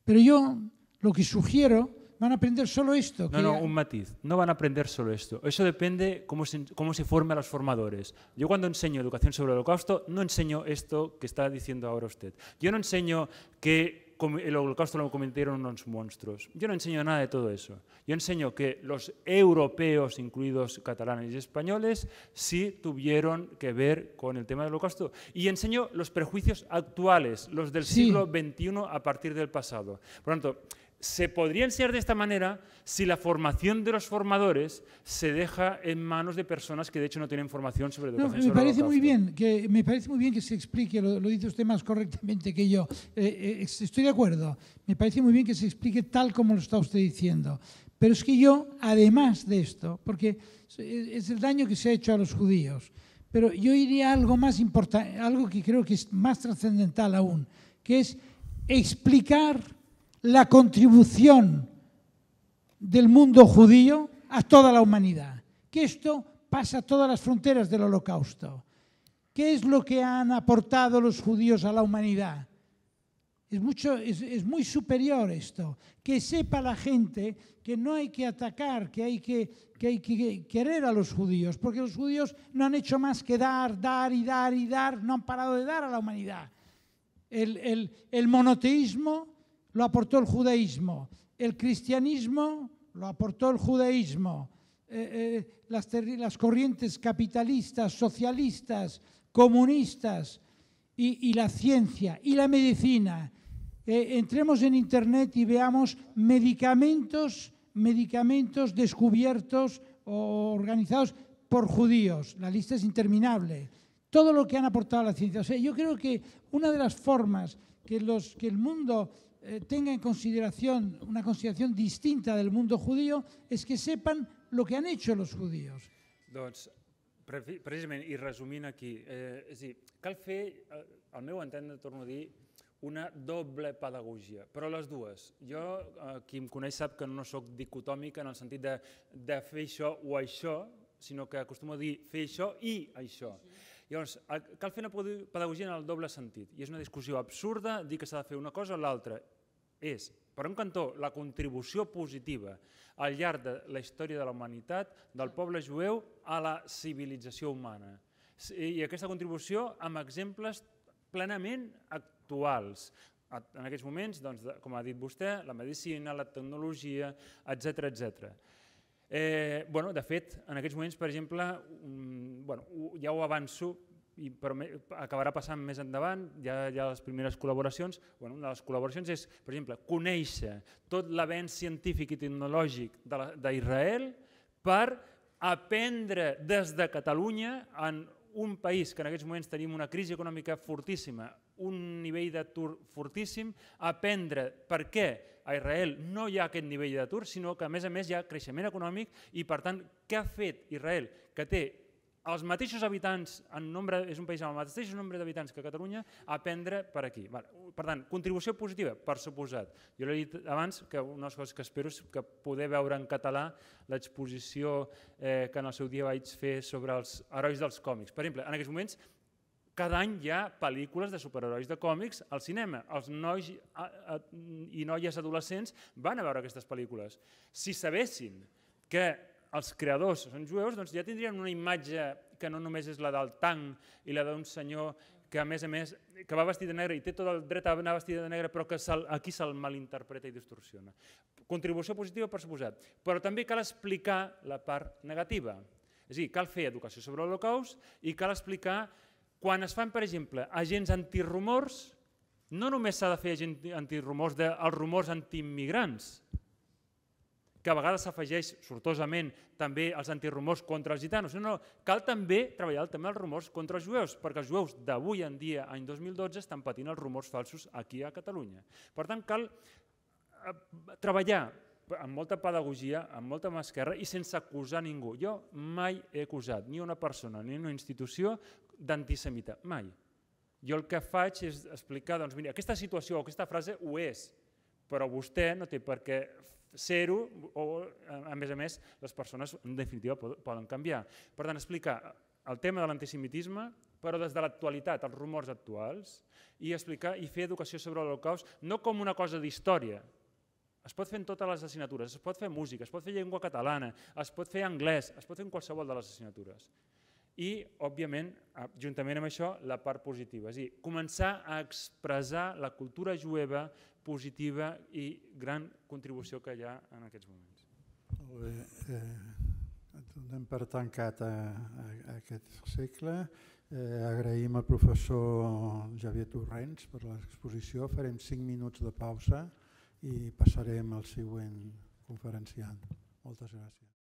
Speaker 5: Pero yo lo que sugiero, van a aprender solo esto. No, no, un
Speaker 2: matiz. No van a aprender solo esto. Eso depende cómo se, cómo se formen los formadores. Yo cuando enseño educación sobre el holocausto, no enseño esto que está diciendo ahora usted. Yo no enseño que el holocausto lo cometieron unos monstruos. Yo no enseño nada de todo eso. Yo enseño que los europeos, incluidos catalanes y españoles, sí tuvieron que ver con el tema del holocausto. Y enseño los prejuicios actuales, los del siglo XXI a partir del pasado. Por lo tanto, se podría enseñar de esta manera si la formación de los formadores se deja en manos de personas que de hecho no tienen formación sobre educación. me, parece muy
Speaker 5: bien que, me parece muy bien que se explique, lo, dice usted más correctamente que yo, eh, eh, estoy de acuerdo, me parece muy bien que se explique tal como lo está usted diciendo, pero es que yo, además de esto, porque es el daño que se ha hecho a los judíos, pero yo iría a algo más importante, algo que creo que es más trascendental aún, que es explicar la contribución del mundo judío a toda la humanidad, que esto pasa a todas las fronteras del holocausto. ¿Qué es lo que han aportado los judíos a la humanidad? Es, mucho, es, muy superior esto. Que sepa la gente que no hay que atacar, que hay que, querer a los judíos, porque los judíos no han hecho más que dar, dar y dar y dar, no han parado de dar a la humanidad. el monoteísmo lo aportó el judaísmo, el cristianismo lo aportó el judaísmo, eh, eh, las, corrientes capitalistas, socialistas, comunistas y, la ciencia y la medicina. Eh, entremos en internet y veamos medicamentos, medicamentos descubiertos o organizados por judíos. La lista es interminable. Todo lo que han aportado a la ciencia. yo creo que una de las formas que, los, que el mundo eh, tenga en consideración una consideración distinta del mundo judío es que sepan lo que han hecho los judíos.
Speaker 2: Doncs, precisament, i resumint aquí, eh, és dir, cal fer, eh, al meu entendre, torno a dir, una doble pedagogia, però les dues. Jo, eh, qui em coneix sap que no sóc dicotòmic en el sentit de, de fer això o això, sinó que acostumo a dir fer això i això. Sí. Llavors, cal fer una pedagogia en el doble sentit, i és una discussió absurda dir que s'ha de fer una cosa o l'altra. És, per un cantó, la contribució positiva al llarg de la història de la humanitat del poble jueu a la civilització humana. I aquesta contribució amb exemples plenament actuals, en aquests moments, doncs, com ha dit vostè, la medicina, la tecnologia, etc etc. Eh, bueno, de fet, en aquests moments, per exemple, um, bueno, ja ho avanço, i però acabarà passant més endavant, ja hi ha ja les primeres col·laboracions, bueno, una de les col·laboracions és, per exemple, conèixer tot l'avenç científic i tecnològic d'Israel per aprendre des de Catalunya en un país que en aquests moments tenim una crisi econòmica fortíssima, un nivell d'atur fortíssim, aprendre per què a Israel no hi ha aquest nivell d'atur, sinó que a més a més hi ha creixement econòmic i per tant, què ha fet Israel? Que té els mateixos habitants, en nombre, és un país amb el mateix nombre d'habitants que Catalunya, a prendre per aquí. Per tant, contribució positiva, per suposat. Jo l'he dit abans que una de les coses que espero és que poder veure en català l'exposició eh, que en el seu dia vaig fer sobre els herois dels còmics. Per exemple, en aquests moments cada any hi ha pel·lícules de superherois de còmics al cinema. Els nois i noies adolescents van a veure aquestes pel·lícules. Si sabessin que els creadors són jueus, doncs ja tindrien una imatge que no només és la del tanc i la d'un senyor que a més a més que va vestit de negre i té tot el dret a anar vestit de negre però que se, aquí se'l malinterpreta i distorsiona. Contribució positiva per suposat, però també cal explicar la part negativa. És a dir, cal fer educació sobre l'Holocaust i cal explicar quan es fan, per exemple, agents antirumors, no només s'ha de fer agents antirumors dels rumors antiimmigrants, que a vegades s'afegeix sortosament també els antirumors contra els gitanos. No, no, cal també treballar el tema dels rumors contra els jueus, perquè els jueus d'avui en dia, any 2012, estan patint els rumors falsos aquí a Catalunya. Per tant, cal eh, treballar amb molta pedagogia, amb molta mà esquerra i sense acusar ningú. Jo mai he acusat ni una persona ni una institució d'antisemita, mai. Jo el que faig és explicar, doncs mira, aquesta situació o aquesta frase ho és, però vostè no té per què ser-ho o, a més a més, les persones en definitiva poden canviar. Per tant, explicar el tema de l'antisemitisme, però des de l'actualitat, els rumors actuals, i explicar i fer educació sobre l'Holocaust no com una cosa d'història, es pot fer en totes les assignatures, es pot fer música, es pot fer llengua catalana, es pot fer anglès, es pot fer en qualsevol de les assignatures i, òbviament, juntament amb això, la part positiva. És a dir, començar a expressar la cultura jueva positiva i gran contribució que hi ha en aquests moments.
Speaker 1: Molt bé. Eh, donem per tancat a, eh, a, a aquest cicle. Eh, agraïm al professor Javier Torrents per l'exposició. Farem 5 minuts de pausa i passarem al següent conferenciant. Moltes gràcies.